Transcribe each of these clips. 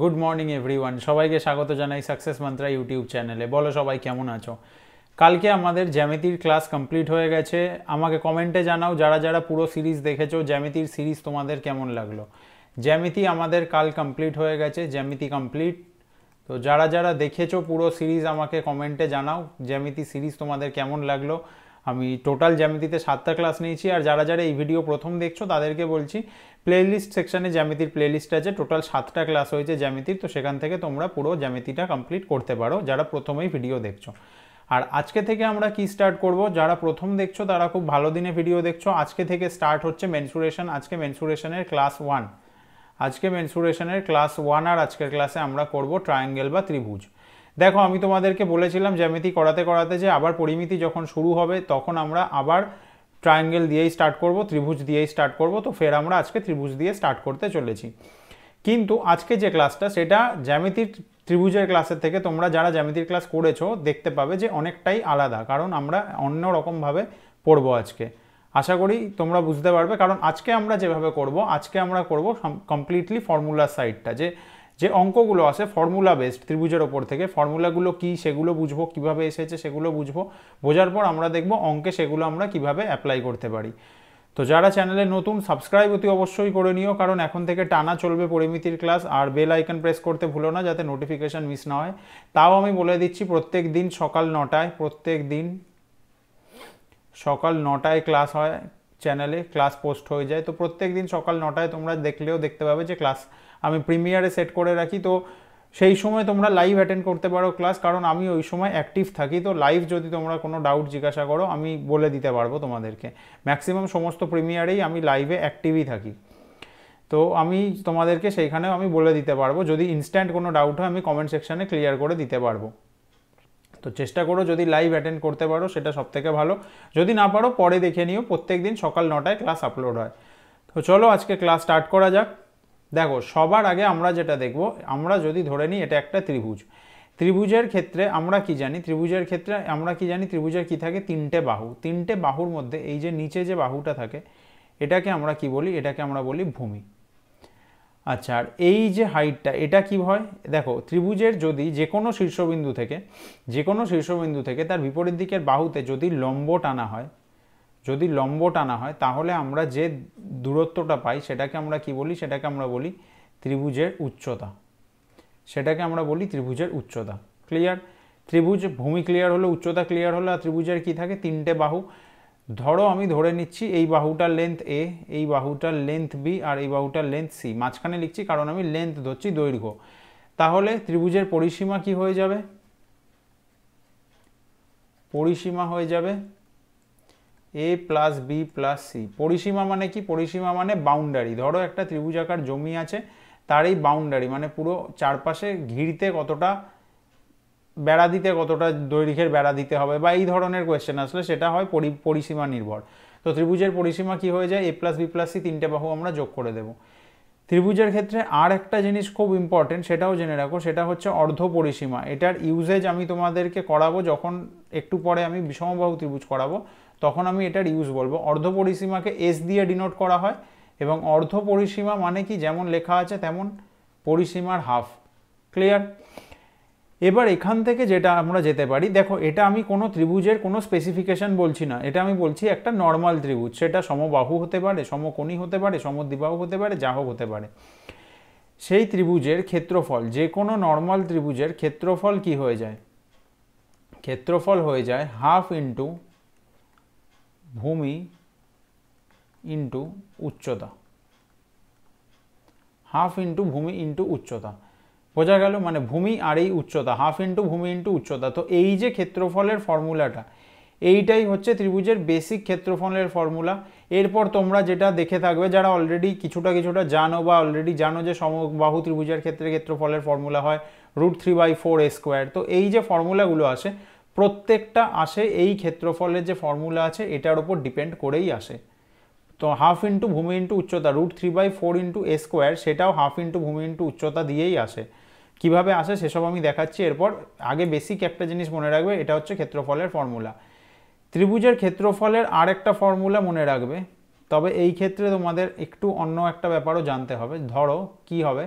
good morning everyone সবাইকে স্বাগত জানাই সাকসেস মন্ত্রা ইউটিউব চ্যানেলে বলো সবাই কেমন আছো কালকে আমাদের জ্যামিতির ক্লাস কমপ্লিট হয়ে গেছে আমাকে কমেন্টে জানাও যারা যারা পুরো সিরিজ দেখেছো জ্যামিতির সিরিজ তোমাদের কেমন লাগলো জ্যামিতি আমাদের কাল কমপ্লিট হয়ে গেছে জ্যামিতি কমপ্লিট তো যারা যারা দেখেছো পুরো সিরিজ আমাকে কমেন্টে জানাও জ্যামিতি সিরিজ তোমাদের কেমন লাগলো আমি টোটাল জ্যামিতিতে সাতটা ক্লাস নিয়েছি আর যারা যারা এই ভিডিও প্রথম দেখছো তাদেরকে বলছি প্লেলিস্ট সেকশানে জ্যামিতির প্লেলিস্ট আছে টোটাল সাতটা ক্লাস হয়েছে জ্যামিতির তো সেখান থেকে তোমরা পুরো জ্যামিতিটা কমপ্লিট করতে পারো যারা প্রথমেই ভিডিও দেখছো আর আজকে থেকে আমরা কি স্টার্ট করব যারা প্রথম দেখছো তারা খুব ভালো দিনে ভিডিও দেখছো আজকে থেকে স্টার্ট হচ্ছে মেনসুরেশন আজকে মেনসুরেশনের ক্লাস ওয়ান আজকে মেনসুরেশনের ক্লাস ওয়ান আর আজকের ক্লাসে আমরা করব ট্রায়াঙ্গেল বা ত্রিভুজ দেখো আমি তোমাদেরকে বলেছিলাম জ্যামিতি করাতে করাতে যে আবার পরিমিতি যখন শুরু হবে তখন আমরা আবার ট্রায়াঙ্গেল দিয়েই স্টার্ট করব ত্রিভুজ দিয়েই স্টার্ট করব তো ফের আমরা আজকে ত্রিভুজ দিয়ে স্টার্ট করতে চলেছি কিন্তু আজকে যে ক্লাসটা সেটা জ্যামিতির ত্রিভুজের ক্লাসের থেকে তোমরা যারা জ্যামিতির ক্লাস করেছো দেখতে পাবে যে অনেকটাই আলাদা কারণ আমরা অন্য রকমভাবে পড়ব আজকে আশা করি তোমরা বুঝতে পারবে কারণ আজকে আমরা যেভাবে করব আজকে আমরা করব কমপ্লিটলি ফর্মুলার সাইডটা যে যে অঙ্কগুলো আছে ফর্মুলা বেসড ত্রিভুজের ওপর থেকে ফর্মুলাগুলো কি সেগুলো বুঝবো কিভাবে এসেছে সেগুলো বুঝবো বোঝার পর আমরা দেখব অঙ্কে সেগুলো আমরা কিভাবে অ্যাপ্লাই করতে পারি তো যারা চ্যানেলে নতুন সাবস্ক্রাইব অতি অবশ্যই করে নিও কারণ এখন থেকে টানা চলবে পরিমিতির ক্লাস আর বেল আইকন প্রেস করতে ভুলো না যাতে নোটিফিকেশান মিস না হয় তাও আমি বলে দিচ্ছি প্রত্যেক দিন সকাল নটায় প্রত্যেক দিন সকাল নটায় ক্লাস হয় চ্যানেলে ক্লাস পোস্ট হয়ে যায় তো প্রত্যেক দিন সকাল নটায় তোমরা দেখলেও দেখতে পাবে যে ক্লাস আমি প্রিমিয়ারে সেট করে রাখি তো সেই সময় তোমরা লাইভ অ্যাটেন্ড করতে পারো ক্লাস কারণ আমি ওই সময় অ্যাক্টিভ থাকি তো লাইভ যদি তোমরা কোনো ডাউট জিজ্ঞাসা করো আমি বলে দিতে পারবো তোমাদেরকে ম্যাক্সিমাম সমস্ত প্রিমিয়ারেই আমি লাইভে অ্যাক্টিভই থাকি তো আমি তোমাদেরকে সেইখানেও আমি বলে দিতে পারবো যদি ইনস্ট্যান্ট কোনো ডাউট হয় আমি কমেন্ট সেকশানে ক্লিয়ার করে দিতে পারবো তো চেষ্টা করো যদি লাইভ অ্যাটেন্ড করতে পারো সেটা সবথেকে ভালো যদি না পারো পরে দেখে নিও প্রত্যেক দিন সকাল নটায় ক্লাস আপলোড হয় তো চলো আজকে ক্লাস স্টার্ট করা যাক দেখো সবার আগে আমরা যেটা দেখব আমরা যদি ধরে নিই এটা একটা ত্রিভুজ ত্রিভুজের ক্ষেত্রে আমরা কি জানি ত্রিভুজের ক্ষেত্রে আমরা কি জানি ত্রিভুজের কি থাকে তিনটে বাহু তিনটে বাহুর মধ্যে এই যে নিচে যে বাহুটা থাকে এটাকে আমরা কি বলি এটাকে আমরা বলি ভূমি আচ্ছা আর এই যে হাইটটা এটা কি হয় দেখো ত্রিভুজের যদি যে কোনো শীর্ষবিন্দু থেকে যে কোনো শীর্ষবিন্দু থেকে তার বিপরীত দিকের বাহুতে যদি লম্ব টানা হয় যদি লম্ব টানা হয় তাহলে আমরা যে দূরত্বটা পাই সেটাকে আমরা কি বলি সেটাকে আমরা বলি ত্রিভুজের উচ্চতা সেটাকে আমরা বলি ত্রিভুজের উচ্চতা ক্লিয়ার ত্রিভুজ ভূমি ক্লিয়ার হলে উচ্চতা ক্লিয়ার হলে আর ত্রিভুজের কি থাকে তিনটে বাহু ধরো আমি ধরে নিচ্ছি এই বাহুটার লেন্থ এ এই বাহুটার লেন্থ বি আর এই বাহুটার লেন্থ সি মাঝখানে লিখছি কারণ আমি লেন্থ ধরছি দৈর্ঘ্য তাহলে ত্রিভুজের পরিসীমা কি হয়ে যাবে পরিসীমা হয়ে যাবে A plus B plus C পরিসীমা মানে কি পরিসীমা মানে বাউন্ডারি ধরো একটা ত্রিভুজাকার জমি আছে তার এই বাউন্ডারি মানে পুরো চারপাশে ঘিরতে কতটা বেড়া দিতে কতটা দৈর্ঘ্যের বেড়া দিতে হবে বা এই ধরনের কোয়েশ্চেন আসলে সেটা হয় পরিসীমা নির্ভর তো ত্রিভুজের পরিসীমা কি হয়ে যায় A plus B plus C তিনটে বাহু আমরা যোগ করে দেব ত্রিভুজের ক্ষেত্রে আর একটা জিনিস খুব ইম্পর্টেন্ট সেটাও জেনে রাখো সেটা হচ্ছে অর্ধ পরিসীমা এটার ইউজেজ আমি তোমাদেরকে করাবো যখন একটু পরে আমি বিষমবাহু ত্রিভুজ করাবো তখন আমি এটার ইউজ বলবো অর্ধ পরিসীমাকে এস দিয়ে ডিনোট করা হয় এবং অর্ধ পরিসীমা মানে কি যেমন লেখা আছে তেমন পরিসীমার হাফ ক্লিয়ার এবার এখান থেকে যেটা আমরা যেতে পারি দেখো এটা আমি কোনো ত্রিভুজের কোনো স্পেসিফিকেশন বলছি না এটা আমি বলছি একটা নর্মাল ত্রিভুজ সেটা সমবাহু হতে পারে সমকোণী হতে পারে সমদ্বিবাহু হতে পারে যা হোক হতে পারে সেই ত্রিভুজের ক্ষেত্রফল যে কোনো নর্মাল ত্রিভুজের ক্ষেত্রফল কি হয়ে যায় ক্ষেত্রফল হয়ে যায় হাফ ইন্টু ভূমি ইন্টু উচ্চতা হাফ ইন্টু ভূমি ইন্টু উচ্চতা বোঝা গেল মানে ভূমি আর এই উচ্চতা হাফ ইন্টু ভূমি ইন্টু উচ্চতা তো এই যে ক্ষেত্রফলের ফর্মুলাটা এইটাই হচ্ছে ত্রিভুজের বেসিক ক্ষেত্রফলের ফর্মুলা এরপর তোমরা যেটা দেখে থাকবে যারা অলরেডি কিছুটা কিছুটা জানো বা অলরেডি জানো যে সমবাহু ত্রিভুজের ক্ষেত্রে ক্ষেত্রফলের ফর্মুলা হয় root three by four A square তো এই যে ফর্মুলাগুলো আছে প্রত্যেকটা আসে এই ক্ষেত্রফলের যে ফর্মুলা আছে এটার ওপর ডিপেন্ড করেই আসে তো হাফ ইন্টু ভূমি ইন্টু উচ্চতা root three by four into A square সেটাও হাফ ইন্টু ভূমি ইন্টু উচ্চতা দিয়েই আসে কিভাবে আসে সেসব আমি দেখাচ্ছি এরপর আগে বেসিক একটা জিনিস মনে রাখবে এটা হচ্ছে ক্ষেত্রফলের ফর্মুলা ত্রিভুজের ক্ষেত্রফলের আর একটা ফর্মুলা মনে রাখবে তবে এই ক্ষেত্রে তোমাদের একটু অন্য একটা ব্যাপারও জানতে হবে ধরো কি হবে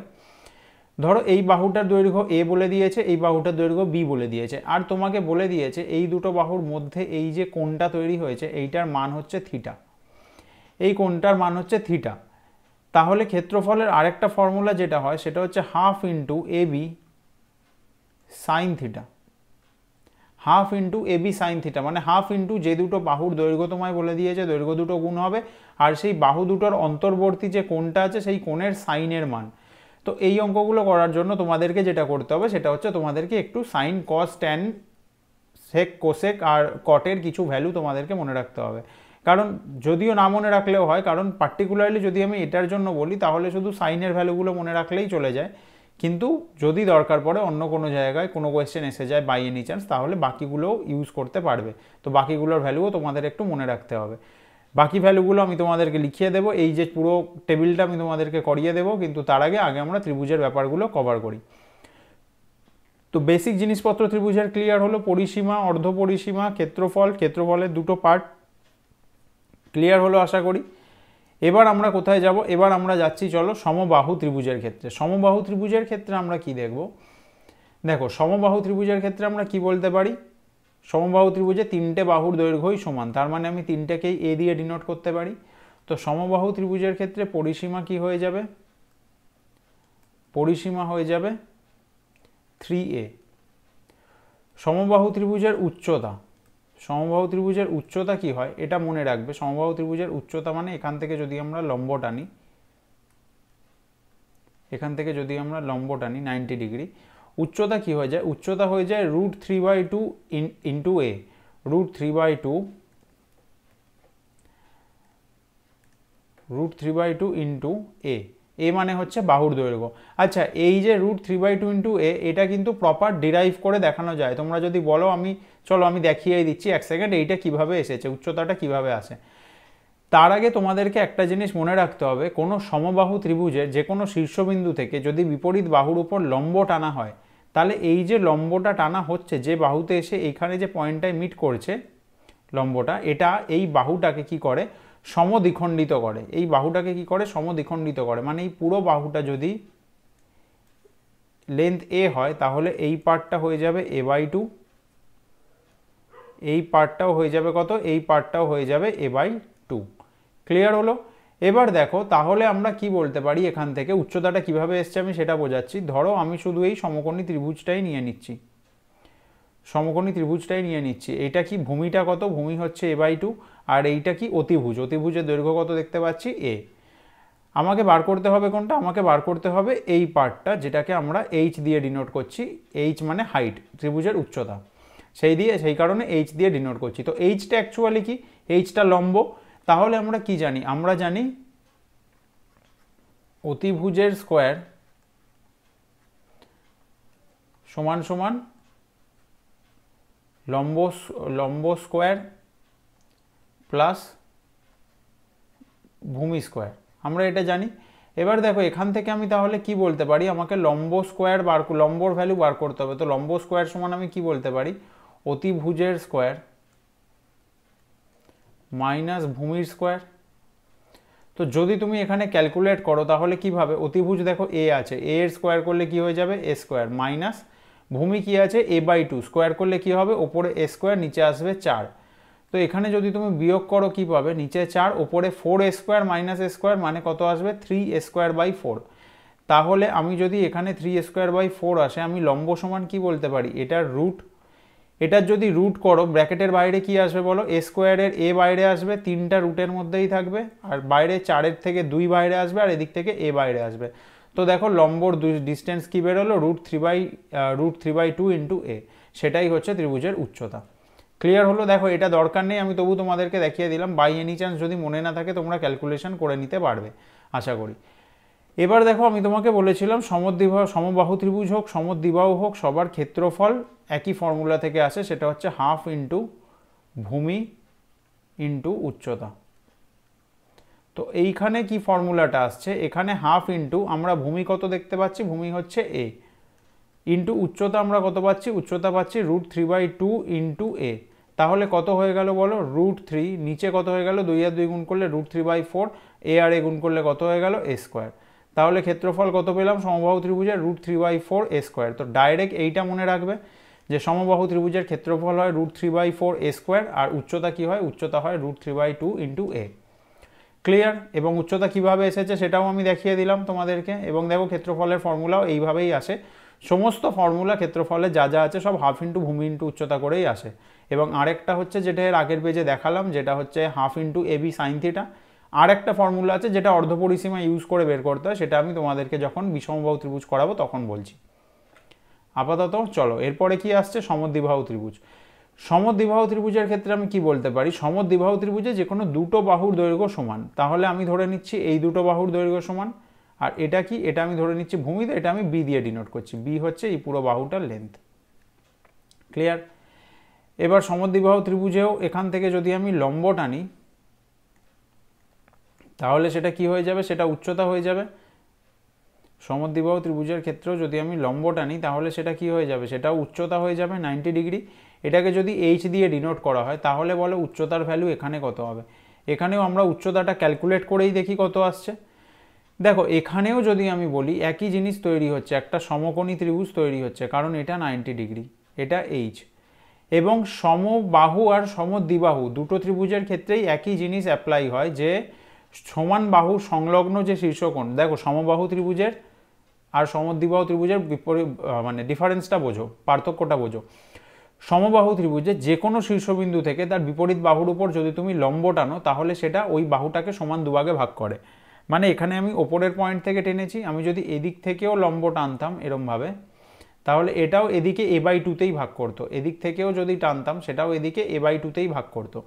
ধরো এই বাহুটার দৈর্ঘ্য এ বলে দিয়েছে এই বাহুটার দৈর্ঘ্য বি বলে দিয়েছে আর তোমাকে বলে দিয়েছে এই দুটো বাহুর মধ্যে এই যে কোনটা তৈরি হয়েছে এইটার মান হচ্ছে থিটা এই কোনটার মান হচ্ছে থিটা তাহলে ক্ষেত্রফলের আরেকটা ফর্মুলা যেটা হয় সেটা হচ্ছে half into A B sine theta half into A B sine theta মানে হাফ ইন্টু যে দুটো বাহুর দৈর্ঘ্য তোমায় বলে দিয়েছে দৈর্ঘ্য দুটো গুণ হবে আর সেই বাহু দুটোর অন্তর্বর্তী যে কোনটা আছে সেই কোণের সাইনের মান তো এই অঙ্কগুলো করার জন্য তোমাদেরকে যেটা করতে হবে সেটা হচ্ছে তোমাদেরকে একটু sine cos tan sec cosec আর কটের কিছু ভ্যালু তোমাদেরকে মনে রাখতে হবে কারণ যদিও না মনে রাখলেও হয় কারণ পার্টিকুলারলি যদি আমি এটার জন্য বলি তাহলে শুধু সাইনের ভ্যালুগুলো মনে রাখলেই চলে যায় কিন্তু যদি দরকার পড়ে অন্য কোনো জায়গায় কোনো কোয়েশ্চেন এসে যায় বাই এনি চান্স তাহলে বাকিগুলোও ইউজ করতে পারবে তো বাকিগুলোর ভ্যালুও তোমাদের একটু মনে রাখতে হবে বাকি ভ্যালুগুলো আমি তোমাদেরকে লিখিয়ে দেবো এই যে পুরো টেবিলটা আমি তোমাদেরকে করিয়ে দেবো কিন্তু তার আগে আগে আমরা ত্রিভুজের ব্যাপারগুলো কভার করি তো বেসিক জিনিসপত্র ত্রিভুজের ক্লিয়ার হলো পরিসীমা অর্ধ পরিসীমা ক্ষেত্রফল ক্ষেত্রফলের দুটো পার্ট ক্লিয়ার হলো আশা করি এবার আমরা কোথায় যাব এবার আমরা যাচ্ছি চলো সমবাহু ত্রিভুজের ক্ষেত্রে সমবাহু ত্রিভুজের ক্ষেত্রে আমরা কি দেখব দেখো সমবাহু ত্রিভুজের ক্ষেত্রে আমরা কি বলতে পারি সমবাহু ত্রিভুজে তিনটে বাহুর দৈর্ঘ্যই সমান তার মানে আমি তিনটাকেই এ দিয়ে ডিনোট করতে পারি তো সমবাহু ত্রিভুজের ক্ষেত্রে পরিসীমা কি হয়ে যাবে পরিসীমা হয়ে যাবে থ্রি এ সমবাহু ত্রিভুজের উচ্চতা সমবাহু ত্রিভুজের উচ্চতা কি হয় এটা মনে রাখবে সমবাহু ত্রিভুজের উচ্চতা মানে এখান থেকে যদি আমরা লম্ব টানি এখান থেকে যদি আমরা লম্ব টানি নাইনটি ডিগ্রি উচ্চতা কি হয়ে যায় উচ্চতা হয়ে যায় root three by two in into A root three by two root three by two into A A মানে হচ্ছে বাহুর দৈর্ঘ্য আচ্ছা এই যে root three by two into A এটা কিন্তু প্রপার ডিরাইভ করে দেখানো যায় তোমরা যদি বলো আমি চলো আমি দেখিয়ে দিচ্ছি এক সেকেন্ড এইটা কিভাবে এসেছে উচ্চতাটা কিভাবে আসে তার আগে তোমাদেরকে একটা জিনিস মনে রাখতে হবে কোনো সমবাহু ত্রিভুজে যে কোনো শীর্ষবিন্দু থেকে যদি বিপরীত বাহুর উপর লম্ব টানা হয় তাহলে এই যে লম্বটা টানা হচ্ছে যে বাহুতে এসে এইখানে যে পয়েন্টটায় মিট করছে লম্বটা এটা এই বাহুটাকে কি করে সমদ্বিখণ্ডিত করে এই বাহুটাকে কি করে সমদ্বিখণ্ডিত করে মানে এই পুরো বাহুটা যদি লেন্থ এ হয় তাহলে এই পার্টটা হয়ে যাবে এ বাই টু এই পার্টটাও হয়ে যাবে কত এই পার্টটাও হয়ে যাবে এ বাই ক্লিয়ার হলো এবার দেখো তাহলে আমরা কি বলতে পারি এখান থেকে উচ্চতাটা কিভাবে এসছে আমি সেটা বোঝাচ্ছি ধরো আমি শুধু এই সমকোণী ত্রিভুজটাই নিয়ে নিচ্ছি সমকোণী ত্রিভুজটাই নিয়ে নিচ্ছি এটা কি ভূমিটা কত ভূমি হচ্ছে এ বাই টু আর এইটা কি অতিভুজ অতিভুজের দৈর্ঘ্য কত দেখতে পাচ্ছি এ আমাকে বার করতে হবে কোনটা আমাকে বার করতে হবে এই পার্টটা যেটাকে আমরা এইচ দিয়ে ডিনোট করছি এইচ মানে হাইট ত্রিভুজের উচ্চতা সেই দিয়ে সেই কারণে এইচ দিয়ে ডিনোট করছি তো এইচটা অ্যাকচুয়ালি কি এইচটা লম্ব তাহলে আমরা কি জানি আমরা জানি অতিভুজের স্কোয়ার সমান সমান লম্ব লম্ব স্কোয়ার প্লাস ভূমি স্কোয়ার আমরা এটা জানি এবার দেখো এখান থেকে আমি তাহলে কি বলতে পারি আমাকে লম্ব স্কোয়ার বার লম্বর ভ্যালু বার করতে হবে তো লম্ব স্কোয়ার সমান আমি কি বলতে পারি অতিভুজের স্কোয়ার মাইনাস ভূমির স্কোয়ার তো যদি তুমি এখানে ক্যালকুলেট করো তাহলে কিভাবে অতিভুজ দেখো এ আছে এ এর স্কোয়ার করলে কি হয়ে যাবে এ স্কোয়ার মাইনাস ভূমি কি আছে এ বাই টু স্কোয়ার করলে কি হবে ওপরে এ স্কোয়ার নিচে আসবে চার তো এখানে যদি তুমি বিয়োগ করো কী পাবে নিচে চার ওপরে four A square minus A square মানে কত আসবে three A square by four তাহলে আমি যদি এখানে থ্রি স্কোয়ার বাই ফোর আসে আমি লম্ব সমান কি বলতে পারি এটার রুট এটার যদি রুট করো ব্র্যাকেটের বাইরে কি আসবে বলো এ স্কোয়ারের এ বাইরে আসবে তিনটা রুটের মধ্যেই থাকবে আর বাইরে চারের থেকে দুই বাইরে আসবে আর এদিক থেকে এ বাইরে আসবে তো দেখো লম্বর ডিস্টেন্স কী বেরোলো root three by root three by two into A সেটাই হচ্ছে ত্রিভুজের উচ্চতা ক্লিয়ার হলো দেখো এটা দরকার নেই আমি তবু তোমাদেরকে দেখিয়ে দিলাম বাই এনি চান্স যদি মনে না থাকে তোমরা ক্যালকুলেশন করে নিতে পারবে আশা করি এবার দেখো আমি তোমাকে বলেছিলাম সমদ্বিবাহ সমবাহু ত্রিভুজ হোক সমদ্বিবাহ হোক সবার ক্ষেত্রফল একই ফর্মুলা থেকে আসে সেটা হচ্ছে হাফ ইন্টু ভূমি ইন্টু উচ্চতা তো এইখানে কি ফর্মুলাটা আসছে এখানে হাফ ইন্টু আমরা ভূমি কত দেখতে পাচ্ছি ভূমি হচ্ছে এ ইন্টু উচ্চতা আমরা কত পাচ্ছি উচ্চতা পাচ্ছি root three by two into A তাহলে কত হয়ে গেল বলো রুট থ্রি নিচে কত হয়ে গেল দুই আর দুই গুণ করলে root three by four A আর এ গুণ করলে কত হয়ে গেল এ স্কোয়ার তাহলে ক্ষেত্রফল কত পেলাম সমবাহু ত্রিভুজের root three by four A square তো ডাইরেক্ট এইটা মনে রাখবে যে সমবাহু ত্রিভুজের ক্ষেত্রফল হয় root three by four A square আর উচ্চতা কী হয় উচ্চতা হয় root three by two into A clear এবং উচ্চতা কিভাবে এসেছে সেটাও আমি দেখিয়ে দিলাম তোমাদেরকে এবং দেখো ক্ষেত্রফলের ফর্মুলাও এইভাবেই আসে সমস্ত ফর্মুলা ক্ষেত্রফলে যা যা আছে সব হাফ ইন্টু ভূমি ইন্টু উচ্চতা করেই আসে এবং আরেকটা হচ্ছে যেটা এর আগের পেজে দেখালাম যেটা হচ্ছে half into A B sine theta আর একটা ফর্মুলা আছে যেটা অর্ধপরিসীমা ইউজ করে বের করতে হয় সেটা আমি তোমাদেরকে যখন বিষমবাহু ত্রিভুজ করাবো তখন বলছি আপাতত চলো এরপরে কি আসছে সমদ্বিবাহু ত্রিভুজ সমদ্বিবাহু ত্রিভুজের ক্ষেত্রে আমি কি বলতে পারি সমদ্বিবাহু ত্রিভুজে যে কোনো দুটো বাহুর দৈর্ঘ্য সমান তাহলে আমি ধরে নিচ্ছি এই দুটো বাহুর দৈর্ঘ্য সমান আর এটা কি এটা আমি ধরে নিচ্ছি ভূমিতে এটা আমি বি দিয়ে ডিনোট করছি বি হচ্ছে এই পুরো বাহুটার লেন্থ ক্লিয়ার এবার সমদ্বিবাহু ত্রিভুজেও এখান থেকে যদি আমি লম্ব টানি তাহলে সেটা কি হয়ে যাবে সেটা উচ্চতা হয়ে যাবে সমদ্বিবাহ ত্রিভুজের ক্ষেত্রেও যদি আমি লম্ব টানি তাহলে সেটা কি হয়ে যাবে সেটাও উচ্চতা হয়ে যাবে নাইনটি ডিগ্রি এটাকে যদি এইচ দিয়ে ডিনোট করা হয় তাহলে বলে উচ্চতার ভ্যালু এখানে কত হবে এখানেও আমরা উচ্চতাটা ক্যালকুলেট করেই দেখি কত আসছে দেখো এখানেও যদি আমি বলি একই জিনিস তৈরি হচ্ছে একটা সমকোণী ত্রিভুজ তৈরি হচ্ছে কারণ এটা নাইনটি ডিগ্রি এটা এইচ এবং সমবাহু আর সমদ্বিবাহু দুটো ত্রিভুজের ক্ষেত্রেই একই জিনিস অ্যাপ্লাই হয় যে সমান বাহু সংলগ্ন যে শীর্ষকোণ দেখো সমবাহু ত্রিভুজের আর সমদ্বিবাহু ত্রিভুজের বিপরীত মানে ডিফারেন্সটা বোঝো পার্থক্যটা বোঝো সমবাহু ত্রিভুজে যে কোনো শীর্ষবিন্দু থেকে তার বিপরীত বাহুর উপর যদি তুমি লম্ব টানো তাহলে সেটা ওই বাহুটাকে সমান দুভাগে ভাগ করে মানে এখানে আমি ওপরের পয়েন্ট থেকে টেনেছি আমি যদি এদিক থেকেও লম্ব টানতাম এরমভাবে তাহলে এটাও এদিকে এ বাই টুতেই ভাগ করতো এদিক থেকেও যদি টানতাম সেটাও এদিকে এ বাই টুতেই ভাগ করতো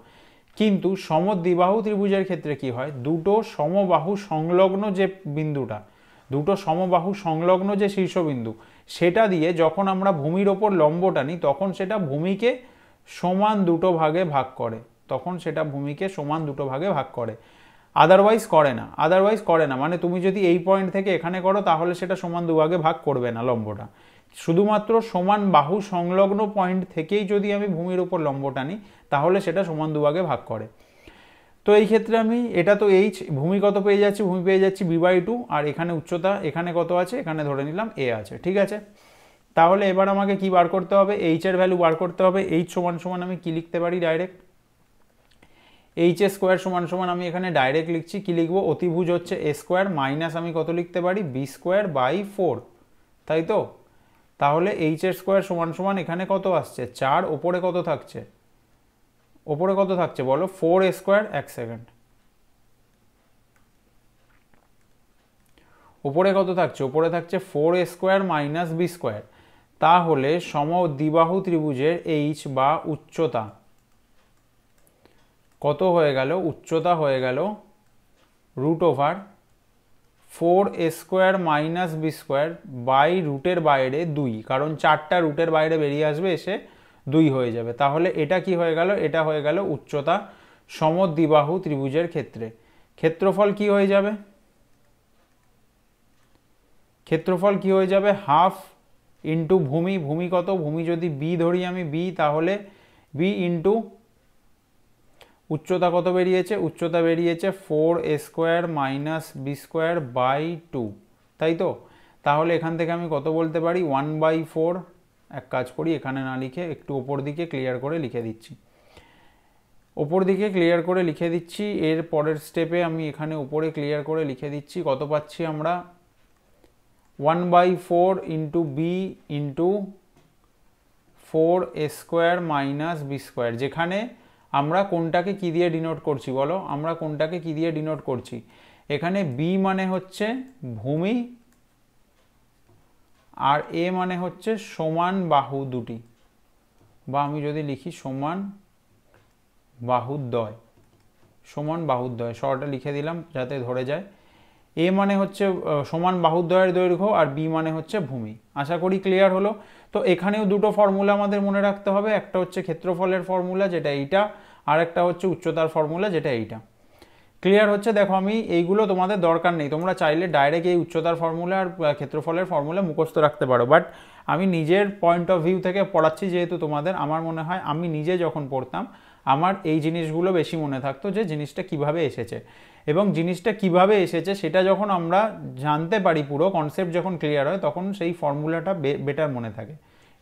কিন্তু সমদ্বিবাহু ত্রিভুজের ক্ষেত্রে কি হয় দুটো সমবাহু সংলগ্ন যে বিন্দুটা দুটো সমবাহু সংলগ্ন যে শীর্ষবিন্দু সেটা দিয়ে যখন আমরা ভূমির ওপর লম্ব টানি তখন সেটা ভূমিকে সমান দুটো ভাগে ভাগ করে তখন সেটা ভূমিকে সমান দুটো ভাগে ভাগ করে আদারওয়াইজ করে না আদারওয়াইজ করে না মানে তুমি যদি এই পয়েন্ট থেকে এখানে করো তাহলে সেটা সমান দুভাগে ভাগ করবে না লম্বটা শুধুমাত্র সমান বাহু সংলগ্ন পয়েন্ট থেকেই যদি আমি ভূমির উপর লম্ব টানি তাহলে সেটা সমান দুভাগে ভাগ করে তো এই ক্ষেত্রে আমি এটা তো এইচ ভূমি কত পেয়ে যাচ্ছি ভূমি পেয়ে যাচ্ছি বি বাই টু আর এখানে উচ্চতা এখানে কত আছে এখানে ধরে নিলাম এ আছে ঠিক আছে তাহলে এবার আমাকে কি বার করতে হবে এইচের ভ্যালু বার করতে হবে এইচ সমান সমান আমি কি লিখতে পারি ডাইরেক্ট এইচ এ স্কোয়ার সমান সমান আমি এখানে ডাইরেক্ট লিখছি কি লিখবো অতিভুজ হচ্ছে এ স্কোয়ার মাইনাস আমি কত লিখতে পারি বি স্কোয়ার বাই ফোর তাই তো তাহলে এইচ এর স্কোয়ার সমান সমান এখানে কত আসছে চার ওপরে কত থাকছে ওপরে কত থাকছে বলো ফোর এ স্কোয়ার এক সেকেন্ড ওপরে কত থাকছে ওপরে থাকছে four A square minus B square তাহলে সম দ্বিবাহু ত্রিভুজের এইচ বা উচ্চতা কত হয়ে গেল উচ্চতা হয়ে গেল root over four A square minus B square by রুটের বাইরে দুই কারণ চারটা রুটের বাইরে বেরিয়ে আসবে এসে দুই হয়ে যাবে তাহলে এটা কি হয়ে গেল এটা হয়ে গেল উচ্চতা সমদ্বিবাহু ত্রিভুজের ক্ষেত্রে ক্ষেত্রফল কি হয়ে যাবে ক্ষেত্রফল কি হয়ে যাবে হাফ ইন্টু ভূমি ভূমি কত ভূমি যদি বি ধরি আমি বি তাহলে বি ইন্টু উচ্চতা কত বেরিয়েছে উচ্চতা বেরিয়েছে four A square minus B square by two তাই তো তাহলে এখান থেকে আমি কত বলতে পারি ওয়ান বাই ফোর এক কাজ করি এখানে না লিখে একটু ওপর দিকে ক্লিয়ার করে লিখে দিচ্ছি ওপর দিকে ক্লিয়ার করে লিখে দিচ্ছি এর পরের স্টেপে আমি এখানে উপরে ক্লিয়ার করে লিখে দিচ্ছি কত পাচ্ছি আমরা one by four into B into four A square minus B square যেখানে আমরা কোনটাকে কী দিয়ে ডিনোট করছি বলো আমরা কোনটাকে কী দিয়ে ডিনোট করছি এখানে বি মানে হচ্ছে ভূমি আর এ মানে হচ্ছে সমান বাহু দুটি বা আমি যদি লিখি সমান বাহুদ্বয় সমান বাহুদ্বয় স্বরটা লিখে দিলাম যাতে ধরে যায় এ মানে হচ্ছে সমান বাহুদ্বয়ের দৈর্ঘ্য আর বি মানে হচ্ছে ভূমি আশা করি ক্লিয়ার হলো তো এখানেও দুটো ফর্মুলা আমাদের মনে রাখতে হবে একটা হচ্ছে ক্ষেত্রফলের ফর্মুলা যেটা এইটা আর একটা হচ্ছে উচ্চতার ফর্মুলা যেটা এইটা ক্লিয়ার হচ্ছে দেখো আমি এইগুলো তোমাদের দরকার নেই তোমরা চাইলে ডাইরেক্ট এই উচ্চতার ফর্মুলা আর ক্ষেত্রফলের ফর্মুলা মুখস্থ রাখতে পারো বাট আমি নিজের পয়েন্ট অফ ভিউ থেকে পড়াচ্ছি যেহেতু তোমাদের আমার মনে হয় আমি নিজে যখন পড়তাম আমার এই জিনিসগুলো বেশি মনে থাকতো যে জিনিসটা কিভাবে এসেছে এবং জিনিসটা কিভাবে এসেছে সেটা যখন আমরা জানতে পারি পুরো কনসেপ্ট যখন ক্লিয়ার হয় তখন সেই ফর্মুলাটা বেটার মনে থাকে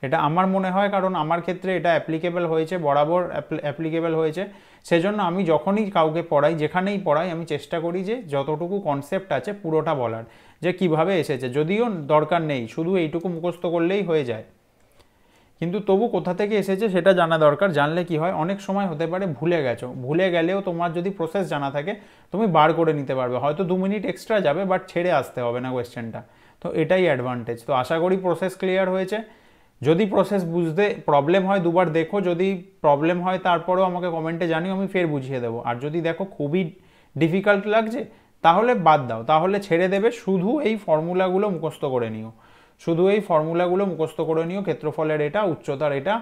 এটা আমার মনে হয় কারণ আমার ক্ষেত্রে এটা অ্যাপ্লিকেবল হয়েছে বরাবর অ্যাপ্লিকেবল হয়েছে সেজন্য আমি যখনই কাউকে পড়াই যেখানেই পড়াই আমি চেষ্টা করি যে যতটুকু কনসেপ্ট আছে পুরোটা বলার যে কিভাবে এসেছে যদিও দরকার নেই শুধু এইটুকু মুখস্থ করলেই হয়ে যায় কিন্তু তবু কোথা থেকে এসেছে সেটা জানা দরকার জানলে কি হয় অনেক সময় হতে পারে ভুলে গেছো ভুলে গেলেও তোমার যদি প্রসেস জানা থাকে তুমি বার করে নিতে পারবে হয়তো দু মিনিট এক্সট্রা যাবে বাট ছেড়ে আসতে হবে না কোয়েশ্চেনটা তো এটাই অ্যাডভান্টেজ তো আশা করি প্রসেস ক্লিয়ার হয়েছে যদি প্রসেস বুঝতে প্রবলেম হয় দুবার দেখো যদি প্রবলেম হয় তারপরেও আমাকে কমেন্টে জানিও আমি ফের বুঝিয়ে দেবো আর যদি দেখো খুবই ডিফিকাল্ট লাগছে তাহলে বাদ দাও তাহলে ছেড়ে দেবে শুধু এই ফর্মুলাগুলো মুখস্থ করে নিও শুধু এই ফর্মুলাগুলো মুখস্থ করে নিও ক্ষেত্রফলের এটা উচ্চতার এটা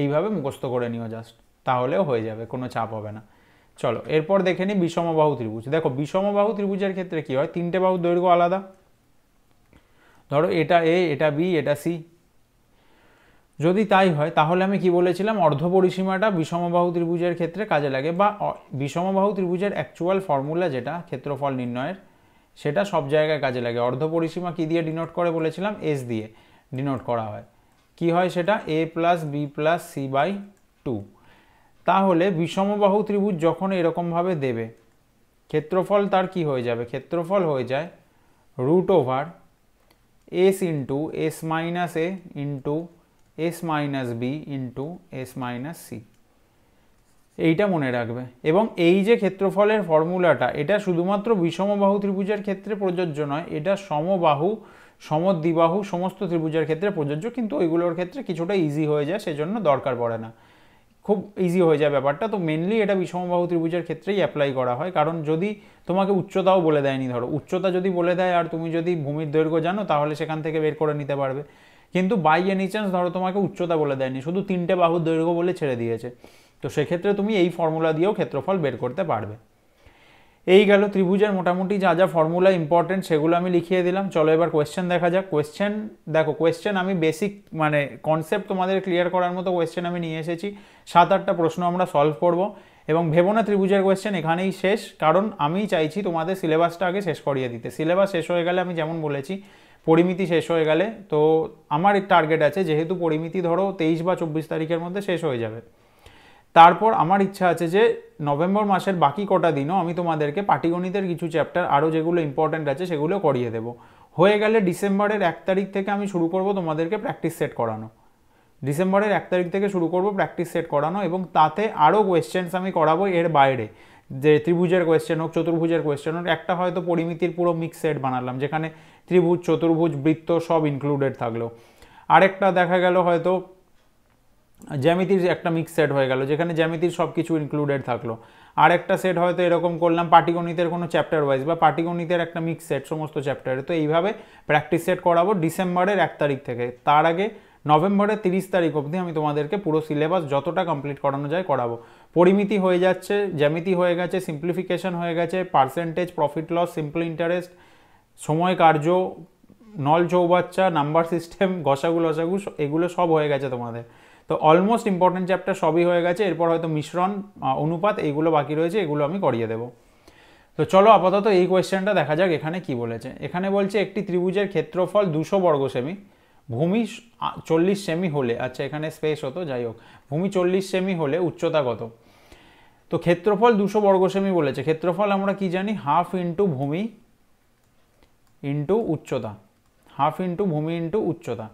এইভাবে মুখস্থ করে নিও জাস্ট তাহলেও হয়ে যাবে কোনো চাপ হবে না চলো এরপর দেখে নিই বিষমবাহু ত্রিভুজ দেখো বিষমবাহু ত্রিভুজের ক্ষেত্রে কী হয় তিনটে বাহু দৈর্ঘ্য আলাদা ধরো এটা এ এটা বি এটা সি যদি তাই হয় তাহলে আমি কি বলেছিলাম অর্ধপরিসীমাটা বিষমবাহু ত্রিভুজের ক্ষেত্রে কাজে লাগে বা বিষমবাহু ত্রিভুজের অ্যাকচুয়াল ফর্মুলা যেটা ক্ষেত্রফল নির্ণয়ের সেটা সব জায়গায় কাজে লাগে অর্ধপরিসীমা কি দিয়ে ডিনোট করে বলেছিলাম এস দিয়ে ডিনোট করা হয় কি হয় সেটা A plus B plus C by two তাহলে বিষমবাহু ত্রিভুজ যখন এরকমভাবে দেবে ক্ষেত্রফল তার কি হয়ে যাবে ক্ষেত্রফল হয়ে যায় root over S into S minus A into S minus B into S minus C এইটা মনে রাখবে এবং এই যে ক্ষেত্রফলের ফর্মুলাটা এটা শুধুমাত্র বিষমবাহু ত্রিভুজের ক্ষেত্রে প্রযোজ্য নয় এটা সমবাহু সমদ্বিবাহু সমস্ত ত্রিভুজের ক্ষেত্রে প্রযোজ্য কিন্তু ওইগুলোর ক্ষেত্রে কিছুটা ইজি হয়ে যায় সেজন্য দরকার পড়ে না খুব ইজি হয়ে যায় ব্যাপারটা তো মেনলি এটা বিষমবাহু ত্রিভুজের ক্ষেত্রেই অ্যাপ্লাই করা হয় কারণ যদি তোমাকে উচ্চতাও বলে দেয়নি ধরো উচ্চতা যদি বলে দেয় আর তুমি যদি ভূমির দৈর্ঘ্য জানো তাহলে সেখান থেকে বের করে নিতে পারবে কিন্তু বাই এনি চান্স ধরো তোমাকে উচ্চতা বলে দেয়নি শুধু তিনটে বাহুর দৈর্ঘ্য বলে ছেড়ে দিয়েছে তো সেক্ষেত্রে তুমি এই ফর্মুলা দিয়েও ক্ষেত্রফল বের করতে পারবে এই গেল ত্রিভুজের মোটামুটি যা যা ফর্মুলা ইম্পর্টেন্ট সেগুলো আমি লিখিয়ে দিলাম চলো এবার কোয়েশ্চেন দেখা যাক কোয়েশ্চেন দেখো কোয়েশ্চেন আমি বেসিক মানে কনসেপ্ট তোমাদের ক্লিয়ার করার মতো কোয়েশ্চেন আমি নিয়ে এসেছি সাত আটটা প্রশ্ন আমরা সলভ করব এবং ভেবো না ত্রিভুজের কোয়েশ্চেন এখানেই শেষ কারণ আমি চাইছি তোমাদের সিলেবাসটা আগে শেষ করিয়ে দিতে সিলেবাস শেষ হয়ে গেলে আমি যেমন বলেছি পরিমিতি শেষ হয়ে গেলে তো আমার টার্গেট আছে যেহেতু পরিমিতি ধরো তেইশ বা চব্বিশ তারিখের মধ্যে শেষ হয়ে যাবে তারপর আমার ইচ্ছা আছে যে নভেম্বর মাসের বাকি কটা দিনও আমি তোমাদেরকে পাটিগণিতের কিছু চ্যাপ্টার আরও যেগুলো ইম্পর্ট্যান্ট আছে সেগুলো করিয়ে দেবো হয়ে গেলে ডিসেম্বরের এক তারিখ থেকে আমি শুরু করব তোমাদেরকে প্র্যাকটিস সেট করানো ডিসেম্বরের এক তারিখ থেকে শুরু করব প্র্যাকটিস সেট করানো এবং তাতে আরও কোয়েশ্চেন্স আমি করাবো এর বাইরে যে ত্রিভুজের কোয়েশ্চেন হোক চতুর্ভুজের কোয়েশ্চেন হোক একটা হয়তো পরিমিতির পুরো মিক্স সেট বানালাম যেখানে ত্রিভুজ চতুর্ভুজ বৃত্ত সব ইনক্লুডেড থাকলো আরেকটা দেখা গেল হয়তো জ্যামিতির একটা মিক্স সেট হয়ে গেল যেখানে জ্যামিতির সব কিছু ইনক্লুডেড থাকলো আর একটা সেট হয়তো এরকম করলাম পাটিগণিতের কোনো চ্যাপ্টার ওয়াইজ বা পাটিগণিতের একটা মিক্স সেট সমস্ত চ্যাপ্টারে তো এইভাবে প্র্যাকটিস সেট করাবো ডিসেম্বরের এক তারিখ থেকে তার আগে নভেম্বরের তিরিশ তারিখ অবধি আমি তোমাদেরকে পুরো সিলেবাস যতটা কমপ্লিট করানো যায় করাবো পরিমিতি হয়ে যাচ্ছে জ্যামিতি হয়ে গেছে সিম্পলিফিকেশন হয়ে গেছে percentage profit loss simple interest সময় কার্য নল চৌবাচ্চা নাম্বার সিস্টেম গসাগু লসাগু এগুলো সব হয়ে গেছে তোমাদের তো অলমোস্ট ইম্পর্টেন্ট চ্যাপ্টার সবই হয়ে গেছে এরপর হয়তো মিশ্রণ অনুপাত এইগুলো বাকি রয়েছে এগুলো আমি করিয়ে দেবো তো চলো আপাতত এই কোয়েশ্চেনটা দেখা যাক এখানে কি বলেছে এখানে বলছে একটি ত্রিভুজের ক্ষেত্রফল দুশো বর্গ সেমি ভূমি চল্লিশ সেমি হলে আচ্ছা এখানে স্পেস হতো যাই হোক ভূমি চল্লিশ সেমি হলে উচ্চতা কত তো ক্ষেত্রফল দুশো বর্গ সেমি বলেছে ক্ষেত্রফল আমরা কি জানি হাফ ইন্টু ভূমি ইন্টু উচ্চতা হাফ ইন্টু ভূমি ইন্টু উচ্চতা